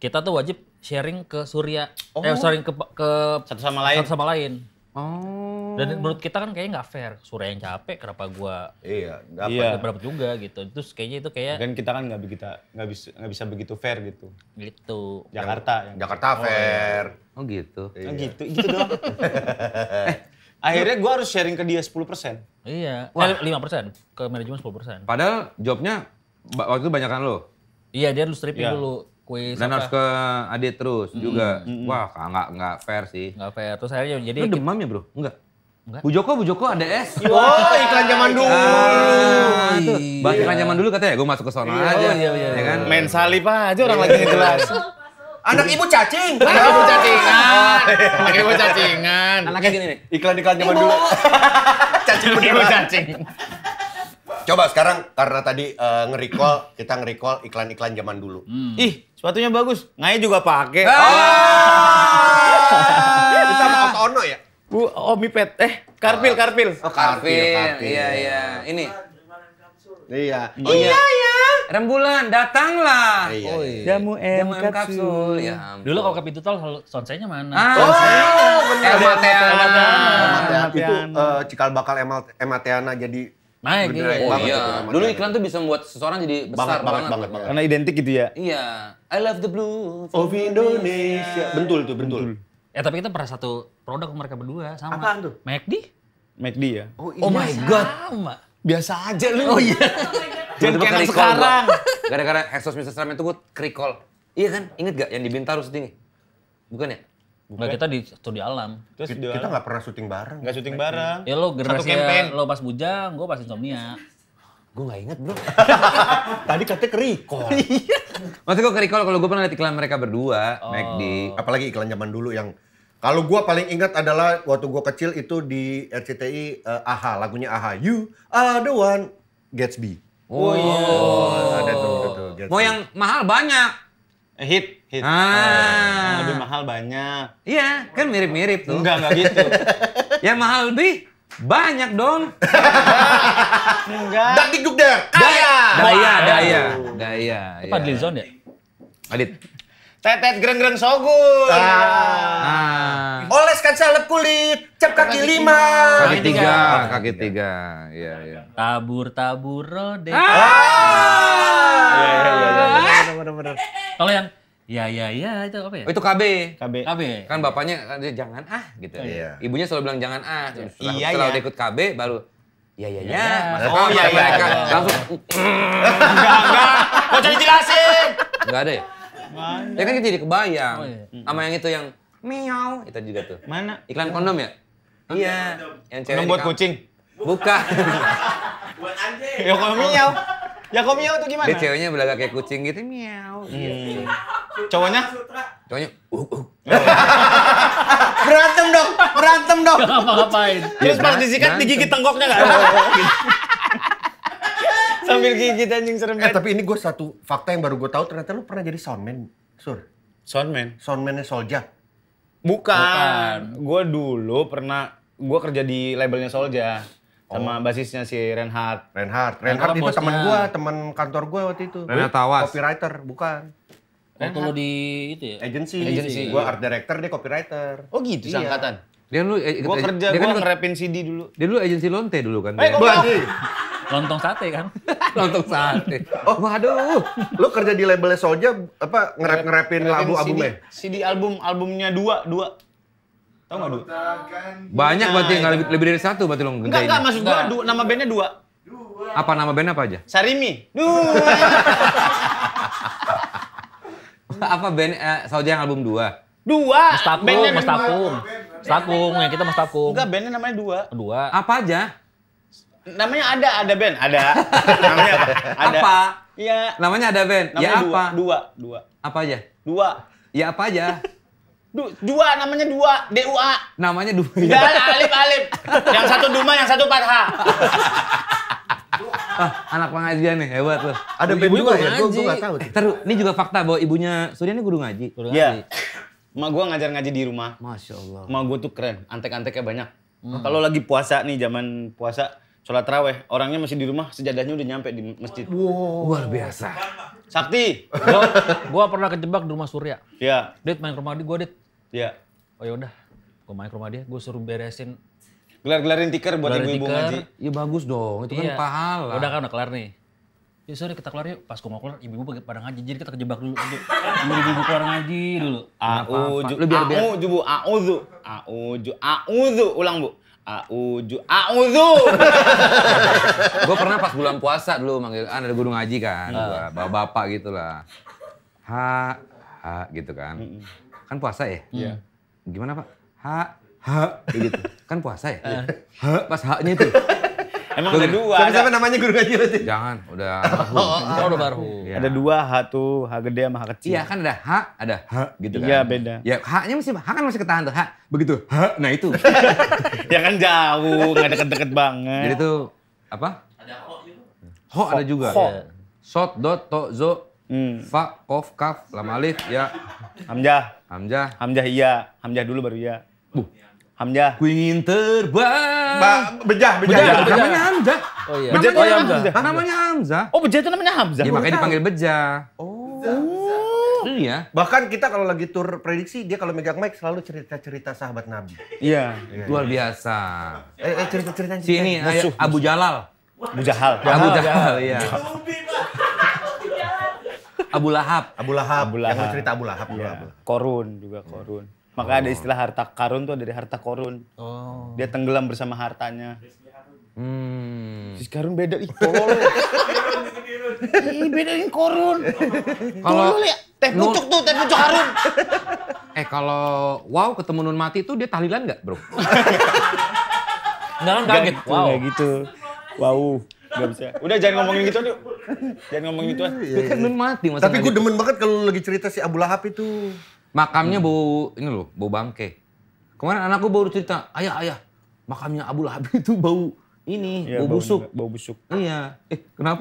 kita tuh wajib sharing ke Surya, eh, oh. eh sharing ke, ke satu sama lain. Satu sama lain. Oh. Dan menurut kita kan kayaknya nggak fair. Surya yang capek, kenapa gue iya, iya. dapat iya. berapa juga gitu. Terus kayaknya itu kayak dan kita kan nggak begitu nggak bisa nggak bisa begitu fair gitu. Gitu. Jakarta. Yang Jakarta oh, iya. fair. Oh, iya. oh gitu. Iya. Oh gitu. Gitu doang. Eh, Akhirnya gue harus sharing ke dia 10%. Iya. Wah. Eh, 5% ke manajemen 10%. Padahal jobnya waktu itu banyakan lo. Iya, dia harus stripping yeah. dulu kuis dan harus ke Adit terus mm -hmm. juga. Mm -hmm. Wah, nggak nggak fair sih. Nggak fair. Terus akhirnya jadi Lu demam ya, Bro? Enggak. Enggak. Bu Joko, Bu Joko es. Oh, iklan zaman dulu. Ah, iya. Bahas iklan zaman dulu katanya, ya, gue masuk ke sana iya. aja. Iya, iya, iya. Ya iya. kan? Main salib aja orang lagi ngejelas Anak ibu cacing. Anak ibu ah. cacingan. Anak ibu cacingan. Anaknya gini nih. Iklan-iklan zaman dulu. cacing ibu cacing. Coba sekarang karena tadi uh, eh, nge kita nge-recall iklan-iklan zaman dulu. Hmm. Ih, sepatunya bagus. Ngaya juga pakai. Ah! Oh. kita mau Ono ya? Bu, Omi oh, Pet. Eh, Karpil, Karpil. Ah. Oh, karpil. Iya, iya. Ini. Iya. Oh, iya, iya. Rembulan, datanglah. Iya, iya, oh, iya. iya. Jamu M kapsul. Ya ampun. Dulu kalau ke pintu tol sonsenya mana? Ah, oh, Emateana. benar. Ematiana. Itu uh, cikal bakal Emateana jadi Naik, iya. Oh, iya. Dulu iklan tuh bisa membuat seseorang jadi besar banget. Banget, banget, banget, banget. Karena identik gitu ya? Iya. I love the blue of Indonesia. Bentul tuh, bentul. Ya tapi kita pernah satu produk mereka berdua sama. Apaan tuh? McD. McD ya? Oh, oh iya. oh my God. Sama. Biasa aja lu. Oh iya. Oh dan kayak sekarang. Gara-gara Exos Mr. Stram itu gue krikol. Iya kan? Ingat gak yang di Bintaro setinggi? Bukan ya? Bukan. kita di studi alam. Terus kita, kita nggak pernah syuting bareng. Nggak syuting bareng. Ya lo generasi ya, lo pas bujang, gue pas insomnia. Gue gak inget bro. Tadi katanya krikol. Iya. Maksud gue krikol kalau gue pernah liat iklan mereka berdua, oh. di... Apalagi iklan zaman dulu yang kalau gue paling ingat adalah waktu gue kecil itu di RCTI uh, eh, AHA, lagunya AHA. You are the one Gatsby. Oh, oh iya. Oh, ada tuh, ada tuh. Oh. Gitu. Mau yang mahal banyak. Eh, hit, hit. Ah. Oh, yang lebih mahal banyak. Iya, kan mirip-mirip tuh. Enggak, enggak gitu. yang mahal lebih banyak dong. Enggak. Dak dikduk Daya. Daya, daya, daya. Itu Padlizon ya? Iya. Adit. Tetet greng greng sogun. Ah. ah. Oleskan salep kulit, cap kaki, kaki lima. Kaki tiga. Kaki tiga, iya iya. Tabur-tabur rode. Ah. ah. Iya iya iya. Benar-benar. Iya, iya. ah. Kalau yang Ya, ya, ya, itu apa ya? Oh, itu KB. KB. KB. Kan bapaknya kan jangan ah gitu. Oh, iya. Ibunya selalu bilang jangan ah. Setelah, iya, iya, setelah iya. ikut KB baru Ya ya ya. ya. ya. Oh iya iya. Langsung. Enggak enggak. Mau cari jelasin. Enggak ada ya? Ya kan jadi kebayang. Oh, iya. Sama yang itu yang miau itu juga tuh. Mana? Iklan kondom ya? Iya. Yang cewek. Kondom buat kucing. buka buat anjing. Ya kalau miau. Ya kalau miau tuh gimana? Dia ceweknya belaga kayak kucing gitu miau. Hmm. Iya. Cowoknya? Cowoknya uh uh. berantem dong, berantem dong. Gak apa-apain. Terus pas disikat digigit tenggoknya enggak Sambil gigit anjing serem Eh tapi ini gue satu fakta yang baru gue tahu ternyata lu pernah jadi soundman, Sur. Soundman? Soundmannya Solja. Bukan. Bukan. Gue dulu pernah, gue kerja di labelnya Solja. Oh. Sama basisnya si Renhard. Renhard. Renhard itu teman gue, teman kantor gue waktu itu. Reinhardt Tawas. Copywriter, bukan. Waktu lu di itu ya? Agency. Agency. Gue art director, dia copywriter. Oh gitu iya. seangkatan? Dia lu, eh, gua eh, kerja, dia kan gua kan, ngerepin CD dulu. Dia dulu agensi Lonte dulu kan. Eh, Lontong sate kan? Lontong sate. Oh, waduh. Lu kerja di labelnya Soja apa ngerap ngerapin lagu albumnya? CD album albumnya dua dua. Tahu nggak dua? Banyak nah, berarti nggak lebih, dari satu berarti lo ngerjain. Enggak enggak maksud gua dua, nama bandnya dua. Dua. Apa nama band apa aja? Sarimi. Dua. apa band eh, Soja yang album dua? Dua. Mustakum, Mustakum. Mustakum, ya kita Mustakum. Enggak, bandnya namanya dua. Dua. Apa aja? Namanya ada, ada band, ada. namanya apa? Ada. Apa? Iya. Namanya ada band. Ya namanya ya dua, apa? Dua, dua. Apa aja? Dua. Ya apa aja? Du, dua namanya dua, DUA. Namanya dua. Ya. Dan Alif Alif. yang satu Duma, yang satu Patha. Oh, ah, anak pengajian nih, hebat loh. Ada oh, band juga ya? Gue gak tahu. Eh, terus ini juga fakta bahwa ibunya Surya ini guru ngaji. Guru iya. ngaji. Ya. Ma gue ngajar ngaji di rumah. Masya Allah. ma gue tuh keren, antek-anteknya banyak. Hmm. Kalau lagi puasa nih, zaman puasa, sholat raweh, orangnya masih di rumah, sejadahnya udah nyampe di masjid. Wow. Luar biasa. Sakti. gua, gua pernah kejebak di rumah Surya. Iya. Dit main ke rumah dia, gua Dit. Iya. Oh yaudah, gua main ke rumah dia, gua suruh beresin. Gelar-gelarin tikar buat ibu-ibu ngaji. Iya bagus dong, itu kan iya. kan pahala. Udah kan udah kelar nih. Ya sorry kita keluar yuk. Pas gue mau keluar ibu-ibu pada ngaji. Jadi kita kejebak dulu. Ibu-ibu keluar ngaji dulu. Auju. a u biar. Auju bu. Auju. Auju. u Ulang bu. Auju, auzu. gue pernah pas bulan puasa dulu manggil, ah, ada guru ngaji kan, iya. uh. bapak bapak gitulah. Ha, ha gitu kan, kan puasa ya. Yeah. Gimana pak? Ha, ha gitu, kan puasa ya. Uh. Ha, pas haknya itu. Emang ada dua. Siapa-siapa namanya guru ngaji lu? Jangan, udah Oh, oh, oh, udah baru. Ya. Ada dua H tuh, H gede sama H kecil. Iya kan ada H, ada H gitu iya, kan. Iya beda. Ya H-nya masih, H kan masih ketahan tuh, H. Begitu, H, nah itu. ya kan jauh, gak deket-deket banget. Jadi tuh, apa? Ada H juga. Gitu. Ho ada juga. Ho. Sot, dot, to, zo, hmm. fa, kof, kaf, lam alif, ya. Hamjah, hamjah, hamjah iya. hamjah dulu baru iya. Buh. Hamzah. Ku ingin terbang. Ba bejah, bejah. Bejah, bejah. Namanya Hamzah. Oh iya. Bejah namanya, oh, Hamzah. namanya Hamzah. Oh, Bejah itu namanya Hamzah. Ya, makanya dipanggil Bejah. Oh. oh. Iya. Bahkan kita kalau lagi tur prediksi, dia kalau megang mic selalu cerita-cerita sahabat Nabi. Iya, iya, iya. luar biasa. Eh, eh cerita-cerita. Sini, musuh, eh, Abu Jalal. Abu Jahal. Abu Jahal, iya. Abu Lahab. Abu Lahab. Abu Lahab. Yang cerita Abu Lahab. Iya. Korun juga, Korun. Maka oh. ada istilah harta karun tuh dari harta korun. Oh. Dia tenggelam bersama hartanya. Hmm. Rizky Harun beda ih tolol. Ih bedain korun. Kalau ya teh pucuk tuh teh pucuk Harun. Eh kalau wow ketemu Nun Mati tuh dia tahlilan nggak bro? Kan nggak kan kaget. Gitu, wow. gitu. Wow. Gak bisa. Udah jangan ngomongin gitu aduh. Jangan ngomongin gitu. Kan Nun Mati masa Tapi gue gitu. demen banget kalau lagi cerita si Abu Lahab itu. Makamnya hmm. bau ini loh, bau bangke. Kemarin anakku baru cerita, ayah ayah, makamnya Abu Lahab itu bau ini ya, bau, bau busuk. Bau busuk. Iya. Eh, kenapa?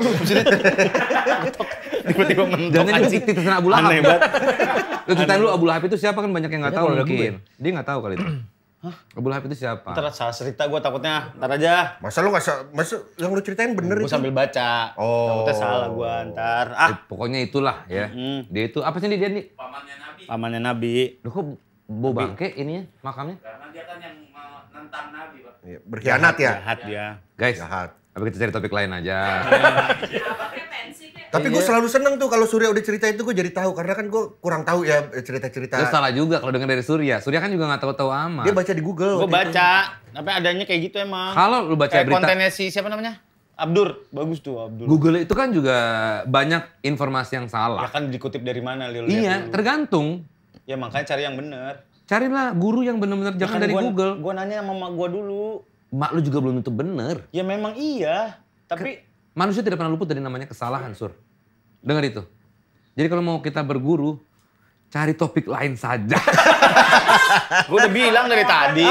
Tiba-tiba mentok. Jangan itu titisan Abu Lahab. Aneh banget. Lu ceritain lu Abu Lahab itu siapa kan banyak yang nggak tahu mungkin. Dia nggak tahu kali itu. Hah? Abu Lahab itu siapa? Ntar salah cerita gue takutnya, ntar aja. Masa lu gak masa yang lu ceritain bener Gue sambil baca, oh. takutnya salah gue ntar. Ah. Eh, pokoknya itulah ya, mm. dia itu, apa sih dia nih? Pamannya Nabi. Pamannya Nabi. Lu kok bo bangke ini makamnya? Karena dia kan yang menentang Nabi pak. Iya, berkhianat ya? Jahat dia. Guys, Jahat. Tapi kita cari topik lain aja. Iya, iya. Tapi gue iya. selalu seneng tuh kalau Surya udah cerita itu gue jadi tahu karena kan gue kurang tahu ya cerita-cerita. Gue ya, salah juga kalau dengar dari Surya. Surya kan juga nggak tahu-tahu amat. Dia baca di Google. Gue baca, tapi adanya kayak gitu emang. Kalau lu baca kayak berita. kontennya si siapa namanya? Abdur, bagus tuh Abdur. Google itu kan juga banyak informasi yang salah. Ya kan dikutip dari mana Lil? Iya, dulu. tergantung. Ya makanya cari yang bener. Carilah guru yang bener-bener jangan dari gua, Google. Gua nanya sama mak gue dulu. Mak lu juga belum tentu bener. Ya memang iya, tapi Manusia tidak pernah luput dari namanya kesalahan, Sur. Dengar itu. Jadi kalau mau kita berguru, cari topik lain saja. Gue udah bilang dari tadi.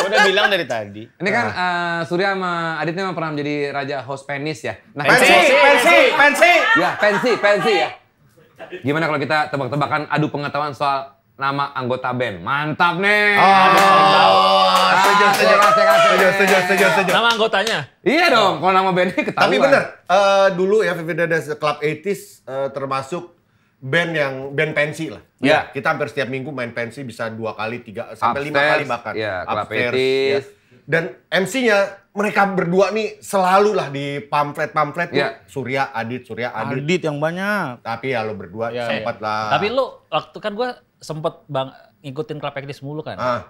Gue udah bilang dari tadi. Ini kan uh, Surya sama Aditnya memang pernah menjadi raja host penis ya. Nah, pensi, pensi, pensi, pensi. Ya, pensi, pensi ya. Gimana kalau kita tebak-tebakan adu pengetahuan soal nama anggota band. Mantap nih. Oh, ah, setuju, setuju, setuju, setuju, setuju, setuju. Nama anggotanya? Iya dong, oh. kalau nama bandnya ketahuan. Tapi bener, uh, dulu ya Vivid Dance Club 80s uh, eh, termasuk band yang band pensi lah. Iya. Yeah. Kita hampir setiap minggu main pensi bisa dua kali, tiga, sampai lima kali bahkan. Iya, yeah, Club 80s. Iya. Dan MC-nya mereka berdua nih selalu lah di pamflet-pamflet yeah. Tuh. Surya Adit, Surya Adit. Adit yang banyak. Tapi ya lo berdua yeah, sempat yeah. lah. Iya. Tapi lo waktu kan gue sempet bang ngikutin klub eksis mulu kan. Ah.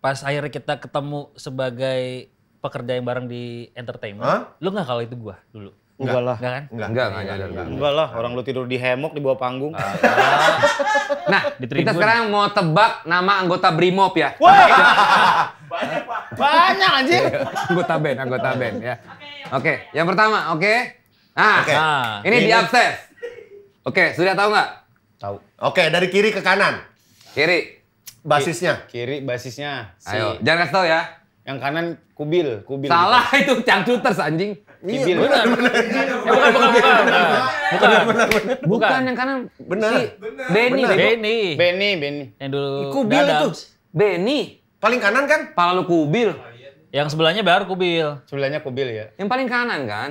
Pas akhirnya kita ketemu sebagai pekerja yang bareng di entertainment, ah? lu nggak kalau itu gua dulu? Enggak lah. Enggak kan? Enggak, enggak, enggak, enggak, enggak, enggak, lah. Orang lu tidur di hemok di bawah panggung. Ah. nah, di kita sekarang mau tebak nama anggota Brimob ya. Woi! Banyak, Pak. Banyak, anjir. Iya, anggota band, anggota band ya. Oke, okay, yang pertama, oke. Okay. Nah, okay. ini di Oke, okay, sudah tahu nggak? Tahu. Oke, dari kiri ke kanan. Kiri. Basisnya. Kiri basisnya. Si... Ayo, jangan kasih tahu ya. Yang kanan kubil, kubil. Salah gitu. itu cangcuters anjing. Iya, kubil. Benar, eh, benar. bukan, bukan, bukan. Bukan, Bukan yang kanan. Benar. Si Benny, Benny. Benny, Benny. Yang dulu. Kubil itu. Benny. Paling kanan kan? Pala kubil. Yang sebelahnya baru kubil. Sebelahnya kubil ya. Yang paling kanan kan?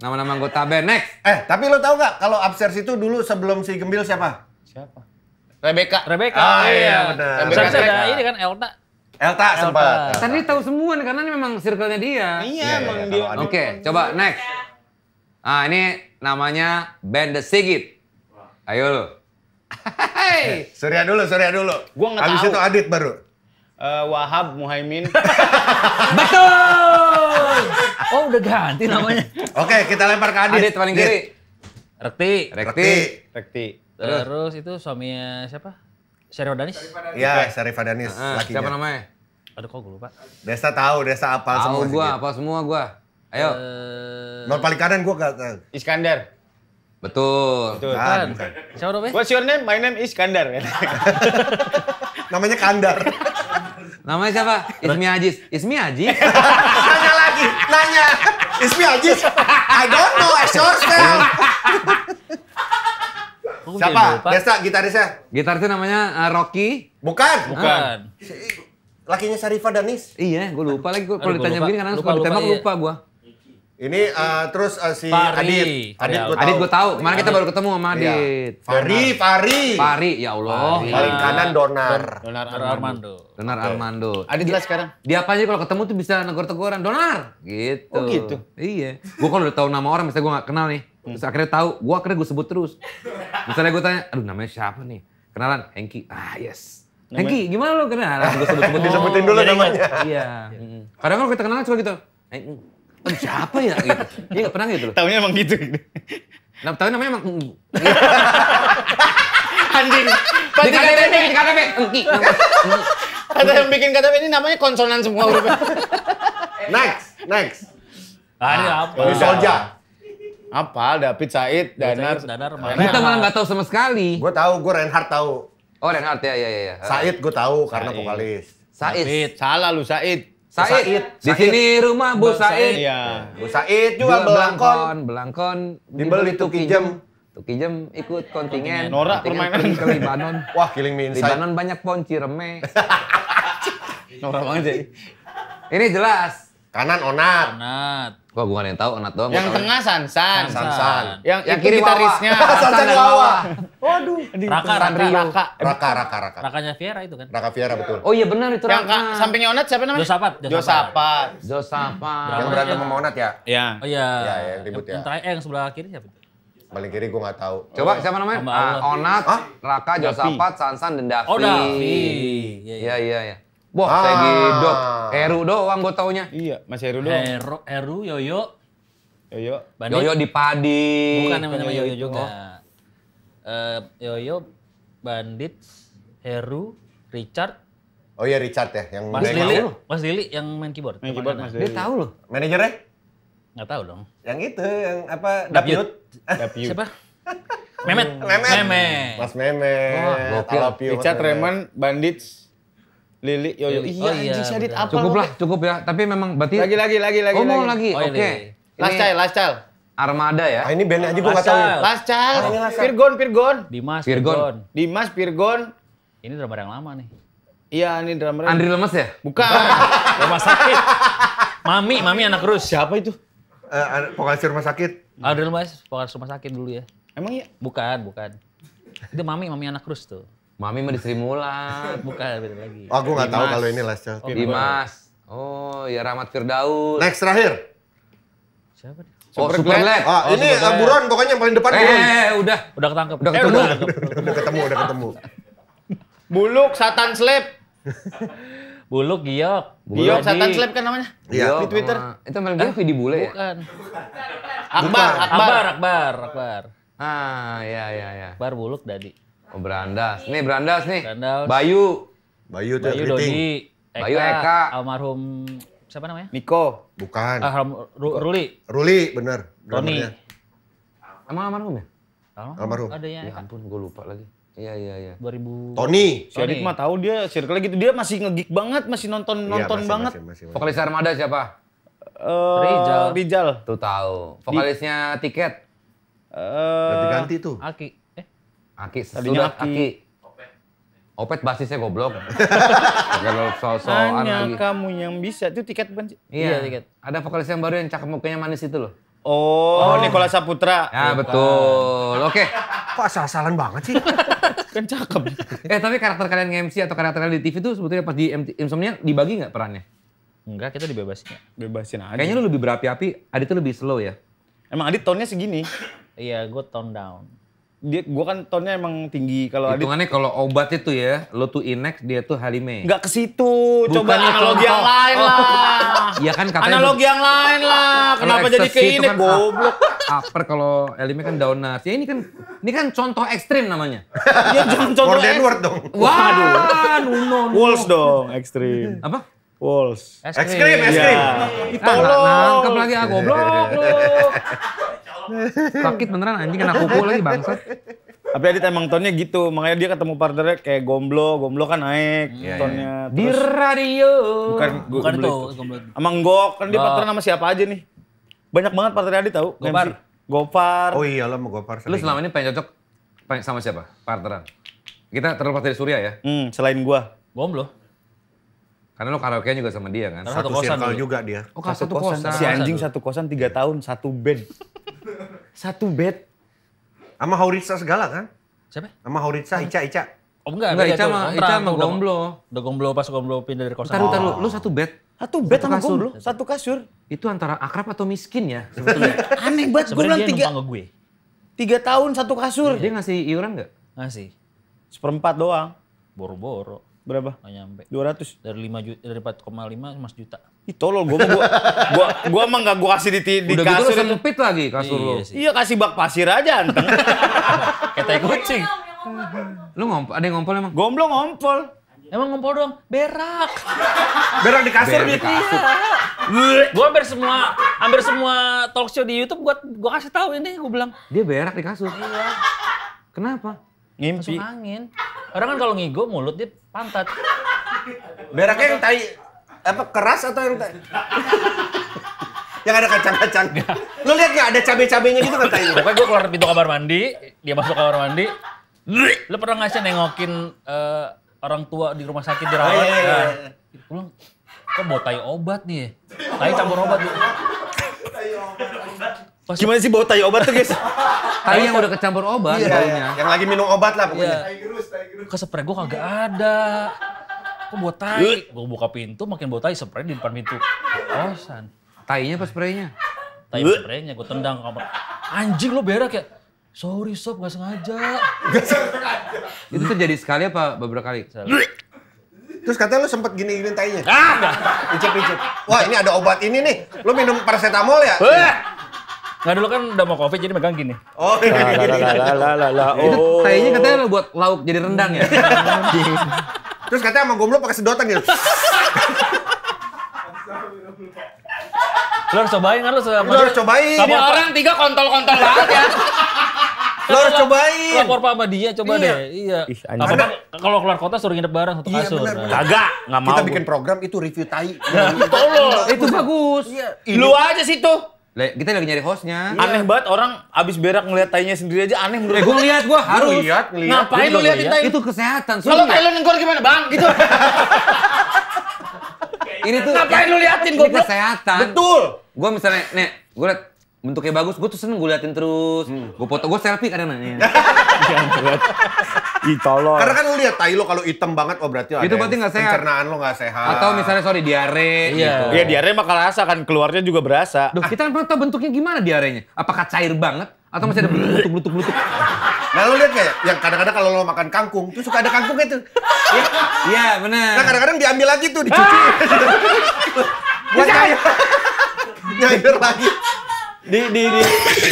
Nama-nama anggota band. Next. Eh, tapi lo tau gak kalau Upstairs itu dulu sebelum si Gembil siapa? Siapa? Rebecca. Rebecca. Ah, iya, iya benar. Rebecca Rebecca. Rebecca. ini kan Elta. Elta, Elta. sempat. Tadi tahu semua karena ini memang circle-nya dia. Iya, iya, iya, iya dia. Oke, okay, coba next. Ah, ini namanya band The Sigit. Ayo lo. Hey. Surya dulu, Surya dulu. Gua nggak tahu. Abis itu Adit baru. Uh, Wahab Muhaimin. Betul. Oh udah ganti namanya. Oke kita lempar ke Adit. Adit paling kiri. Rekti. Rekti. Rekti. Terus itu suaminya siapa? Syarif Danis? Iya Syarif Danis uh, ah, Siapa namanya? Aduh kok gue lupa. Desa tahu, Desa apa semua. Tahu gue apa semua gue. Ayo. Uh, eh, Nomor paling kanan gue gak Iskandar. Betul. Betul. Ah, kan. Bukan. Siapa namanya? What's your name? My name is Kandar. Namanya Kandar. Namanya siapa? Ismi Ajis. Ismi Ajis. tanya. It's me, I I don't know, I yourself. Oh, Siapa? Desa, gitarisnya? Gitarisnya namanya uh, Rocky. Bukan. Bukan. Ah. Lakinya Sarifa Danis. Iya, gue lupa lagi. Kalau ditanya begini karena suka ditembak iya. lupa, lupa, lupa, lupa gue. Ini uh, terus uh, si Fari. Adit. Adit ya. gue tahu. Adit gue tahu. Kemarin kita baru ketemu sama iya. Adit. Iya. Fari, Fari. Fari, ya Allah. Fari. Paling iya. kanan Donar. Donar Armando. Donar Armando. Adit lah sekarang. Dia apa aja kalau ketemu tuh bisa negor-tegoran. Donar! Gitu. Oh gitu? Iya. Gue kalau udah tahu nama orang, misalnya gue gak kenal nih. Terus akhirnya tahu, gue akhirnya gue sebut terus. Misalnya gue tanya, aduh namanya siapa nih? Kenalan, Hengki. Ah yes. Hengki, gimana lo kenalan? Gue sebut sebutin oh, Disebutin dulu iya, namanya. Iya. Kadang kalau kita kenalan cuma gitu oh, siapa ya gitu. Dia gak pernah gitu loh. Taunya emang gitu. Nah, tapi namanya emang Anjing. Pas di KTP, di KTP, engki. Ada yang bikin KTP ini namanya konsonan semua hurufnya. next, next. Ah, ini ah, apa? Ini Solja. Apa? David Said, Danar. Danar, Kita malah gak tau sama sekali. Gue tau, gue Reinhardt tau. Oh Reinhardt ya, ya, ya. ya. Said gue tau karena vokalis. Said. Salah lu Said. Said. Said. Di sini rumah Bu Said. Iya. Bu Said jual belangkon. Belangkon dibeli tukijem. Tukijem ikut kontingen. Norak permainan ke Libanon. Wah, killing me inside. Libanon banyak pohon cireme. Nora banget sih, Ini jelas. Kanan onat. Onat. Gua bukan yang tahu, Onat doang. Yang tengah San San Yang, yang kiri gitarisnya. San Wawa. Waduh. Raka, Raka, Raka. Raka, Raka, Raka. Rakanya Fiera itu kan? Raka Fiera betul. Oh iya benar itu Raka. Yang sampingnya Onat siapa namanya? Josapat. Josapat. Josapat. Yang berantem sama Onat ya? Iya. Oh iya. Iya, iya yang ribut ya. Yang eh yang sebelah kiri siapa itu? Paling kiri gue gak tahu. Oh, Coba siapa namanya? Ah, Onat, Raka, Josapat, Sansan, dan Davi. Oh Davi. Iya, iya, iya. iya, iya Wah, ah. saya gedok. Heru doang gue taunya. Iya, Mas Heru doang. Heru, Heru Yoyo. Yoyo. Bandit. Yoyo di Padi. Bukan namanya Yoyo juga. Oh. Uh, Yoyo, Bandit, Heru, Richard. Oh iya Richard ya yang Mas Lili. Mas Lili yang main keyboard. Main keyboard Mas Lili. Dia tahu loh. Manajernya? Nggak tahu dong. Yang itu yang apa? Dapyut. Dapyut. Siapa? Memet. Memet. Memet. Mas Memet. Oh, Richard Raymond Bandits, Lili, yo yo. Iya, oh, iya, anjing apa? Cukup lah, cukup ya. Tapi memang berarti Lagi lagi lagi lagi. Oh, mau lagi. Oh, Oke. Okay. Last child, last child. Armada ya. Ah, ini band aja gua gak tahu. Last Child. Ya. Ah, Virgon, Pirgon, Pirgon. Dimas, Pirgon. Dimas, Pirgon. Ini drama yang lama nih. Iya, ini lama. Andri Lemes ya? Bukan. rumah sakit. Mami, Mami anak Rus. Siapa itu? Eh, Uh, vokalis rumah sakit. Andri Lemes, vokalis rumah sakit dulu ya. Emang iya? Bukan, bukan. Itu Mami, Mami anak Rus tuh. Mami mah Mulat, bukan beda lagi. Oh, aku nggak tahu kalau ini Last Child. Oh, Dimas. Oh, ya Rahmat Firdaus. Next terakhir. Siapa dia? Oh, Super, Super oh, Ah, oh, ini Super buruan pokoknya yang paling depan eh, buruan. Eh, eh, udah. Udah ketangkep. Udah eh, ketemu. Eh, udah, udah ketemu, udah ketemu. Buluk, Satan slep. Buluk, Giok. Giok, Satan Slap kan namanya? Iya. Di Twitter. Sama, itu main gue Vidi Bule ya? Bukan. Akbar, Akbar, Akbar, Akbar. Ah, ya, ya, ya. Akbar Buluk, Dadi. Oh Brandas. Nih Brandas nih. Brandas. Bayu. Bayu tuh Bayu Dodi. Eka, Bayu Eka. Almarhum siapa namanya? Niko. Bukan. Almarhum Ru Ruli. Ruli bener. Roni. Emang almarhum ya? Almarhum. Adanya Eka. Ya ampun gue lupa lagi. Iya iya iya. 2000. Tony. Si Adit mah tahu dia circle gitu. Dia masih ngegik banget, masih nonton-nonton ya, banget. Vokalis Armada siapa? Uh, eh, Rijal. Rijal. Tuh tahu. Vokalisnya Di... tiket. Eh uh, ganti tuh. Aki. Aki, sesudah Aki. Aki. Opet basisnya goblok. Kalau soal soal lagi. kamu yang bisa. Itu tiket bukan sih? Iya. iya, tiket. Ada vokalis yang baru yang cakep mukanya manis itu loh. Oh, oh. Nikola Saputra. Ya, Lupa. betul. Oke. Okay. Kok asal-asalan banget sih? kan cakep. eh, tapi karakter kalian yang MC atau karakter kalian di TV itu sebetulnya pas di Insomnia dibagi nggak perannya? Enggak, kita dibebasin. Bebasin aja. Kayaknya lu lebih berapi-api, Adit tuh lebih slow ya? Emang Adit tone-nya segini? iya, gue tone down dia gua kan tonnya emang tinggi kalau hitungannya kalau obat itu ya lo tuh inex dia tuh halime nggak ke situ coba analogi yang lain oh. lah ya kan katanya analogi yang lain lah kenapa jadi ke ini kan ah, goblok upper kalau halime kan downers ya ini kan ini kan contoh ekstrim namanya ya jangan contoh Edward dong waduh nuno walls dong ekstrim apa walls ekstrim ekstrim iya. ah, tolong nangkep lagi ah goblok Sakit beneran anjing kena kuku lagi bangsat. Tapi Adit emang tonnya gitu, makanya dia ketemu partnernya kayak gomblo, gomblo kan naik hmm. tonnya. Iya, Di radio. Bukan, bukan, gomblo itu, gomblo. Emang gok, kan dia oh. partner sama siapa aja nih. Banyak banget partner Adit tau. Gopar. MC. Gopar. Oh iya lo sama Gopar. Sering. Lu selama ini pengen cocok sama siapa? Partneran. Kita terlepas dari Surya ya. Hmm, selain gua. Gomblo. Karena lo karaokean juga sama dia kan? Satu, kosan juga dia. Oh, satu, satu kosan. kosan. Si anjing satu kosan tiga iya. tahun, satu bed. satu bed. Sama Hauritsa segala kan? Siapa? Sama Hauritsa, Ica, Ica. Oh enggak, enggak Ica Ica mah gomblo. Udah gomblo pas gomblo pindah dari kosan. Taruh, taruh, lo satu bed. Satu bed sama gomblo, satu kasur. Itu antara akrab atau miskin ya Aneh banget gue bilang tiga. gue. Tiga tahun satu kasur. Dia ngasih iuran gak? Ngasih. Seperempat doang. Boro-boro. Berapa? Gak nyampe. 200? Dari 5 juta, dari 4,5 mas juta. Ih tolol, gue gua, gua, gua emang gak gue kasih di, di Udah kasur. Udah gitu sempit lagi kasur iya, lu. Iya, Iya kasih bak pasir aja anteng. Kayak tai kucing. Lu ngompol, ada yang ngompol emang? Gomblo ngompol. Emang ngompol dong? Berak. Berak di kasur gitu. gue gue hampir semua hampir semua talk show di YouTube gue gua kasih tahu ini gue bilang. Dia berak di kasur. Iya. Kenapa? Ngimpi. Masuk angin. Orang kan kalau ngigo mulut dia Pantat. Beraknya yang tai apa keras atau yang tai? yang ada kacang-kacang. Lu lihat nggak ada cabai-cabainya gitu kan tai? Pokoknya gue keluar pintu kamar mandi, dia masuk kamar mandi. Lu pernah nggak sih nengokin uh, orang tua di rumah sakit rawat? Oh, iya, iya, nah, iya. Pulang, kok bawa tai obat nih? Tai campur obat. Tai obat. Pas Gimana sih bau tai obat tuh guys? tai yang udah kecampur obat iya, baunya. Iya. Yang lagi minum obat lah pokoknya. Tai iya. gerus, tai gerus. Kesepre gue kagak ada. Kok bau tai? Gue buka pintu makin bau tai spray di depan pintu. Kosan. Oh, Tainya apa spraynya? Tai spraynya gue tendang kamar. Anjing lo berak ya? Sorry sob, gak sengaja. Gak sengaja. Itu terjadi sekali apa beberapa kali? Terus katanya lu sempet gini-gini tainya. Ah, enggak. Icip-icip. Wah ini ada obat ini nih. Lu minum paracetamol ya? Wah. Nggak dulu kan udah mau covid jadi megang gini. Oh. Iya. Lah Itu oh. kayaknya katanya buat lauk jadi rendang ya. Terus katanya sama gomblo pakai sedotan gitu. Lo harus cobain kan lo sama Lo harus cobain. Sama orang tiga kontol-kontol banget ya. Lo harus cobain. Lapor sama dia coba iya. deh. Iya. Ih, apa kalau keluar kota suruh nginep bareng satu iya, kasur. Iya, Kagak, enggak mau. Kita bikin program itu review tai. Tolong. Itu bagus. Lu aja situ kita lagi nyari hostnya. Iya. Aneh banget orang abis berak ngeliat tainya sendiri aja aneh menurut eh, gue. ngeliat gue harus. Ngeliat, ngeliat. Ngapain lu liatin tai? Itu kesehatan. Kalau tai lu gimana bang? Gitu. ini tuh. Ngapain lu liatin gue? Ini kesehatan. Betul. Gue misalnya, nek, gue liat bentuknya bagus, gue tuh seneng gue liatin terus. Hmm. Gue foto, gue selfie kadang nanya. Ya Ih tolong. Karena kan lu lihat tai lo kalau hitam banget, oh berarti ada Itu berarti gak sehat. Pencernaan lo gak sehat. Atau misalnya sorry diare iya. gitu. Iya diare mah kerasa kan, keluarnya juga berasa. Duh, kita kan pernah tahu bentuknya gimana diarenya. Apakah cair banget? Atau masih ada blutuk-blutuk-blutuk? Nah lu lihat kayak yang kadang-kadang kalau lo makan kangkung tuh suka ada kangkungnya tuh. Iya, ya, benar. Nah kadang-kadang diambil lagi tuh dicuci. Buat nyair. nyair lagi di di di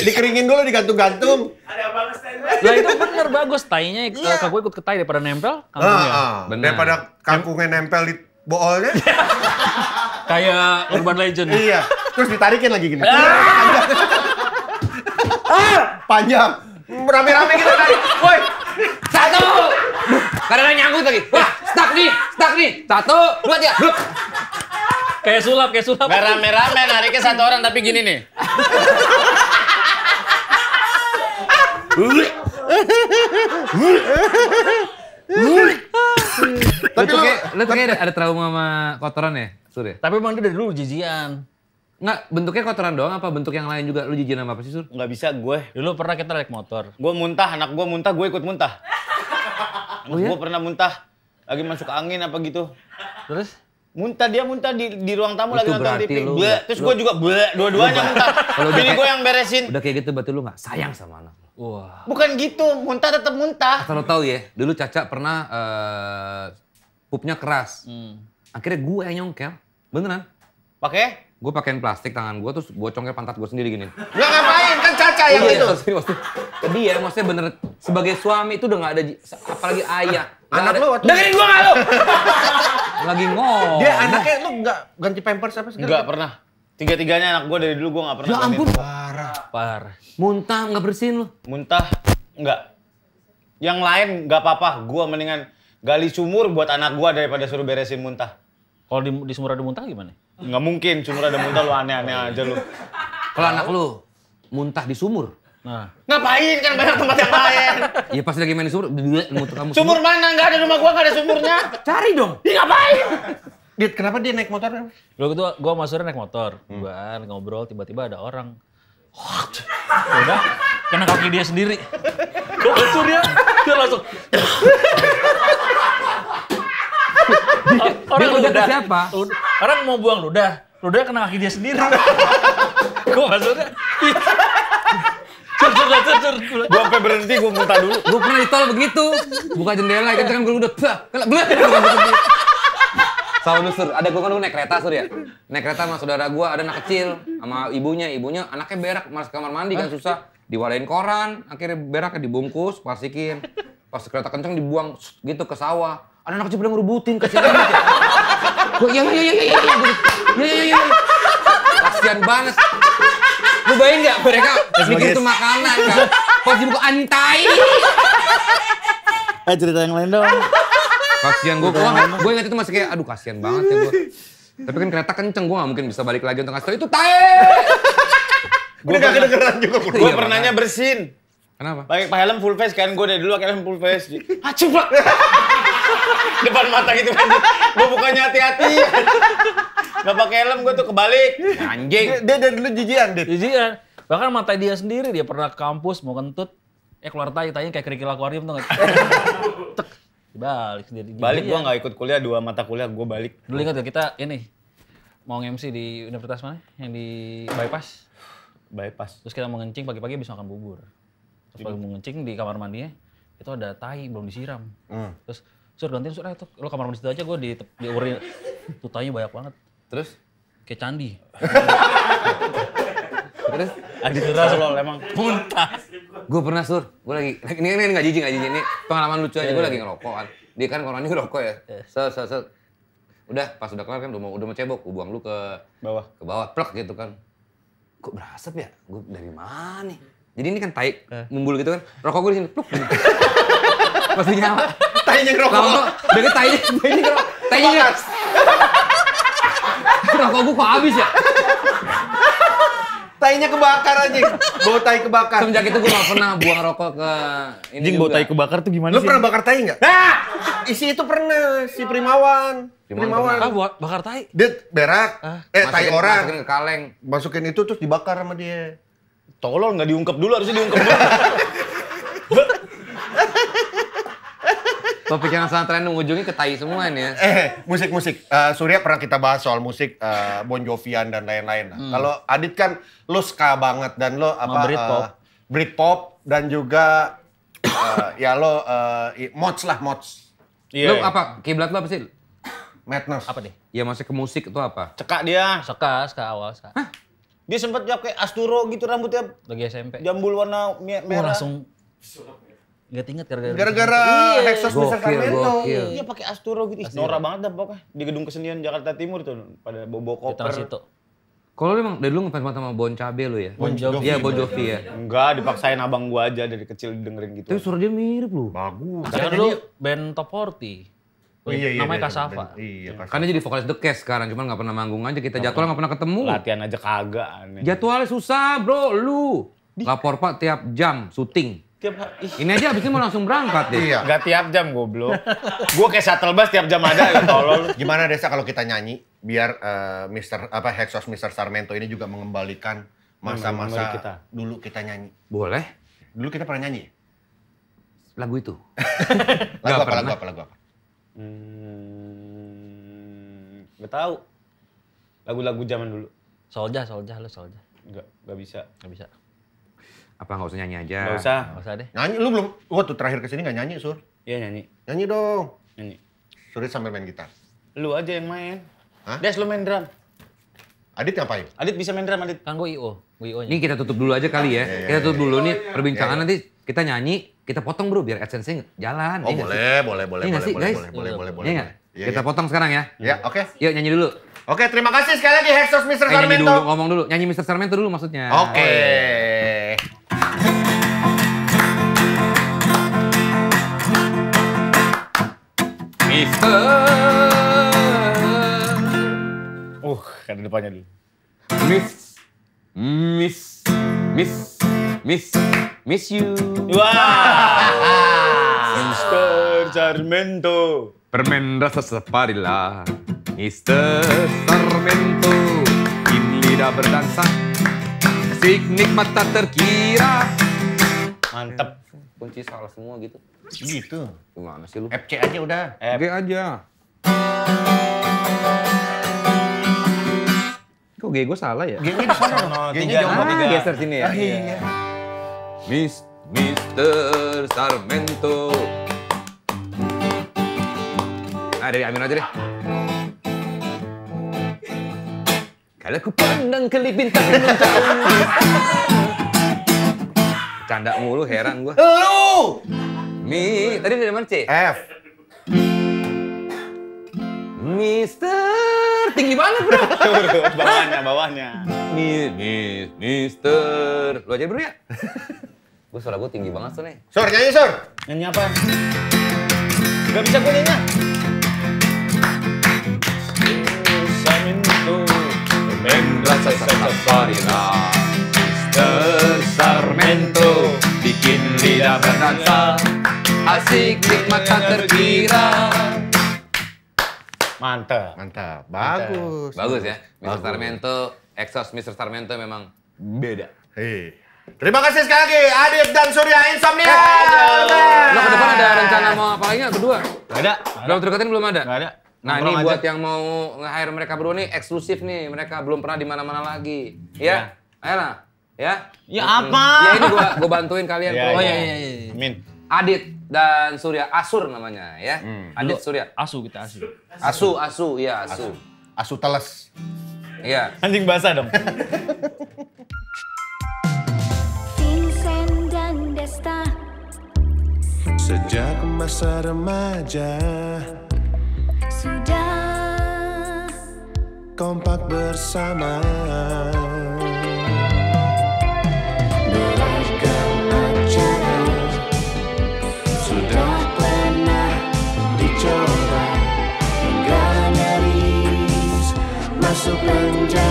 dikeringin dulu digantung-gantung. Ada abang standby. Nah itu bener bagus tainya yeah. Iya. kagak ikut ke tai daripada nempel kangkungnya. Ah, ah. Bener. Daripada kangkungnya nempel di boolnya. Kayak Urban Legend. Iya. Terus ditarikin lagi gini. Ah, panjang. Ah, Rame-rame kita tarik. Woi. Satu. Karena nyangkut lagi. Wah, stuck nih, stuck nih. Satu, dua, tiga kayak sulap, kayak sulap. Gak rame-rame, nariknya satu orang tapi gini nih. tapi lu, lu tuh kayak ada trauma sama kotoran ya, Sur ya? Tapi emang dia dari dulu jijian. Enggak, bentuknya kotoran doang apa bentuk yang lain juga? Lu jijik sama apa sih, Sur? Enggak bisa gue. Dulu ya, pernah kita naik motor. Gue muntah, anak gue muntah, gue ikut muntah. oh, iya? gue pernah muntah. Lagi masuk angin apa gitu. Terus? Muntah dia muntah di, di ruang tamu itu lagi nonton TV. Lu, Bleh. terus gue juga dua-duanya muntah. Kalau Bini gue yang beresin. Udah kayak gitu berarti lu gak sayang sama anak. Wah. Bukan gitu, muntah tetap muntah. Asal lo tau ya, dulu Caca pernah uh, pupnya keras. Hmm. Akhirnya gue yang nyongkel, beneran. Pakai? gue pakaiin plastik tangan gue terus gue congkel pantat gue sendiri gini. Ya ngapain kan caca yang iya, itu. Sini maksudnya dia maksudnya bener sebagai suami itu udah gak ada apalagi ayah. Anak lo, lu waktu dengerin gue nggak lu? Lagi ngomong. Dia anaknya lu gak ganti pampers apa segala? Nggak pernah. Tiga tiganya anak gue dari dulu gue gak pernah. Ya ampun. Parah. Parah. Muntah nggak bersihin lu? Muntah nggak. Yang lain nggak apa-apa. Gue mendingan gali sumur buat anak gue daripada suruh beresin muntah. Kalau di, di sumur ada muntah gimana? Nggak mungkin sumur ada muntah lu aneh-aneh aja lu. Kalau anak lu muntah di sumur. Nah. Ngapain kan banyak tempat yang lain. Iya pasti lagi main di sumur, muntah kamu. Sumur, mana? Nggak ada rumah gua, nggak ada sumurnya. Cari dong. Iya ngapain? Dit, kenapa dia naik motor? Lu itu gua masuknya naik motor. Hmm. Gua ngobrol tiba-tiba ada orang. Udah, kena kaki dia sendiri. Gua kesur dia, dia langsung. orang ludah, ke siapa? Orang mau buang ludah, ludah kena kaki dia sendiri. Kok maksudnya. Cur, cur, cur, cur. sampai berhenti, gue muntah dulu. Gue pernah di tol begitu. Buka jendela, kita kan gue udah belah, belah. Sama lu sur, ada gue kan gue naik kereta sur ya. Naik kereta sama saudara gue, ada anak kecil. Sama ibunya, ibunya anaknya berak, malas kamar mandi kan susah. diwarain koran, akhirnya beraknya dibungkus, plastikin. Pas kereta kenceng dibuang gitu ke sawah anak-anak kecil pada ngerubutin kasihan banget ya. ya iya iya iya iya iya iya iya iya, iya, iya. kasian banget. Lu bayangin nggak mereka mikir itu makanan kan? Pas dibuka antai. Eh cerita yang lain dong. Kasian gue, gue ingat itu masih kayak aduh kasian banget ya gue. Tapi kan kereta kenceng, gue gak mungkin bisa balik lagi untuk ngasih itu tae. Gue gak kedengeran juga. Gue iya, pernahnya bersin. Kenapa? Pakai helm full face kan, gue dari dulu pakai helm full face. Ah coba. depan mata gitu kan gue bukannya hati-hati nggak pakai helm gue tuh kebalik iya. anjing dia, dari dulu jijian deh jijian bahkan mata dia sendiri dia pernah ke kampus mau kentut eh keluar tanya tanya kayak kerikil akuarium tuh tek balik sendiri balik gue nggak ikut kuliah dua mata kuliah gue balik dulu ingat gak kita ini mau ngemsi di universitas mana yang di bypass bypass terus kita mau ngencing pagi-pagi bisa makan bubur terus pagi mau ngencing di kamar mandinya itu ada tai belum disiram hmm. terus sur gantiin sur itu eh, lo kamar mandi situ aja gue di urin, tutanya banyak banget terus kayak candi terus ada terus lo emang muntah gue pernah sur gue lagi ini ini nggak jijik nggak jijik ini pengalaman lucu aja gue lagi ngerokok kan dia kan orangnya ngerokok ya eh. so so so udah pas udah kelar kan udah mau udah mau cebok gue buang lu ke bawah ke bawah plek gitu kan kok berasap ya gue dari mana nih jadi ini kan tai eh. mumbul gitu kan rokok gue di sini pluk pastinya nyala tainya ngerokok. Lama, tainya, tanya ngerokok. Tainya ngerokok. Rokok gue kok habis ya? Tainya kebakar aja. Bau tai kebakar. Sejak itu gue gak pernah buang rokok ke ini Jing, bau tai kebakar tuh gimana Lu sih? Lu pernah bakar tai gak? Nah! Isi itu pernah, si Primawan. Primawan. Kan buat bakar tai. Dia berak, ah, eh tai orang. Masukin ke kaleng. Masukin itu terus dibakar sama dia. Tolong nggak diungkep dulu harusnya diungkep dulu. sangat pesantren ujungnya ke tai semua nih ya. Eh, musik-musik. Uh, Surya pernah kita bahas soal musik uh, Bon Jovian dan lain-lain. Nah, hmm. Kalau Adit kan lo ska banget dan lo apa Britpop. Uh, Britpop dan juga uh, ya lo uh, mods lah mods. Yeah. Lo iya. apa? Kiblat lo apa sih? Madness. Apa deh? Ya masih ke musik itu apa? Cekak dia. Seka, seka awal, seka. Dia sempat jawab kayak Asturo gitu rambutnya. Lagi SMP. Jambul warna merah. Oh, langsung Gak inget gara-gara gara-gara Hexos bisa Sacramento. Iya pakai Asturo gitu. Asturo. Nora banget dah pokoknya di gedung kesenian Jakarta Timur tuh pada bobo koper. Di situ. Kalau lu emang dari dulu ngefans sama Bon Cabe lu ya? Bon Jovi. Iya, Bon Jovi ya. Enggak, dipaksain abang gua aja dari kecil dengerin gitu. Tapi suara dia mirip lu. Bagus. Karena dulu band Top 40. Oh, iya, iya, namanya Kasava. Iya, Kasava. Karena jadi vokalis The Case sekarang, cuman nggak pernah manggung aja. Kita jadwal nggak pernah ketemu. Latihan aja kagak. Aneh. Jadwalnya susah bro, lu. Lapor pak tiap jam, syuting. Tiap ih. Ini aja abis ini mau langsung berangkat deh. Iya. Gak tiap jam goblok. gue kayak shuttle bus tiap jam ada ya tolol. Gimana Desa kalau kita nyanyi biar uh, Mister apa Hexos Mister Sarmento ini juga mengembalikan masa-masa kita. dulu kita nyanyi. Boleh. Dulu kita pernah nyanyi? Lagu itu. lagu, apa, apa? lagu apa? Lagu apa? Hmm, gak tau. Lagu-lagu zaman dulu. Solja, Solja, lo Solja. Gak, gak bisa. Gak bisa. Apa nggak usah nyanyi aja? Nggak usah. Nggak usah deh. Nyanyi, lu belum, tuh terakhir kesini nggak nyanyi, Sur? Iya nyanyi. Nyanyi dong. Nyanyi. Surit sambil main gitar. Lu aja yang main. Hah? Des, lu main drum. Adit ngapain? Adit bisa main drum, Adit. Kan gue IO. Gue IO -nya. Ini kita tutup dulu aja kali ya. Iya, iya, kita tutup iya. dulu nih perbincangan nanti kita nyanyi, kita potong bro biar AdSense jalan. Oh boleh, boleh, boleh, boleh, boleh, boleh, boleh, boleh, boleh, boleh. Kita potong sekarang ya. Ya, oke. Yuk nyanyi dulu. Oke, terima kasih sekali lagi Hexos Mr. Eh, Sarmento. Nyanyi dulu, ngomong dulu. Nyanyi Mr. Sarmento dulu maksudnya. Oke. Uh, kan depannya dulu. Miss, miss, miss, miss, miss you. Wah. Wow. Mister Sarmento. Permen rasa separila. Mister Sarmento. Kini lidah berdansa. Sik nikmat tak terkira. Mantep. Kunci salah semua gitu. Gitu. Gimana sih lu? FC aja udah. FG aja. Kok G gue salah ya? G gue di sana. Oh, G-nya jauh ah, geser sini ya. Oh, iya. iya. Mis Mister Sarmento. Nah, dari Amin aja deh. Kalau ku pandang ke bintang Canda mulu heran gue. Lu! Mi, tadi dari mana C? F. Mister, tinggi banget bro. bawahnya, bawahnya. Mi, mi, mister. Lu aja bro ya. gue suara gue tinggi banget soalnya. Sor, nyanyi sor. Nyanyi apa? Gak bisa gue nyanyi. Sarmento, Mister Sarmento, bikin lidah berdansa. Asik nikmat tak terkira. Mantap. Mantap. Bagus. Bagus ya. Mr. Tarmento Exos Mister Tarmento memang beda. Hei. Terima kasih sekali lagi Adit dan Surya Insomnia. Lo ke iya. depan ada rencana mau apa lagi kedua? Gak ada. Belum terdekatin belum ada? Gak ada. Nah ini aja. buat yang mau nge-hire mereka berdua nih eksklusif nih. Mereka belum pernah di mana-mana lagi. Ya? ya. lah, Ya? Ya apa? Ya ini gua, gua bantuin kalian. Ya, oh ya ya ya. Amin. Adit, dan Surya Asur namanya ya. Hmm. Adit Surya. Asu kita Asu. Asu, Asu, iya Asu. Asu, asu teles. Iya. Anjing basah dong. Sejak masa remaja Sudah Kompak bersama super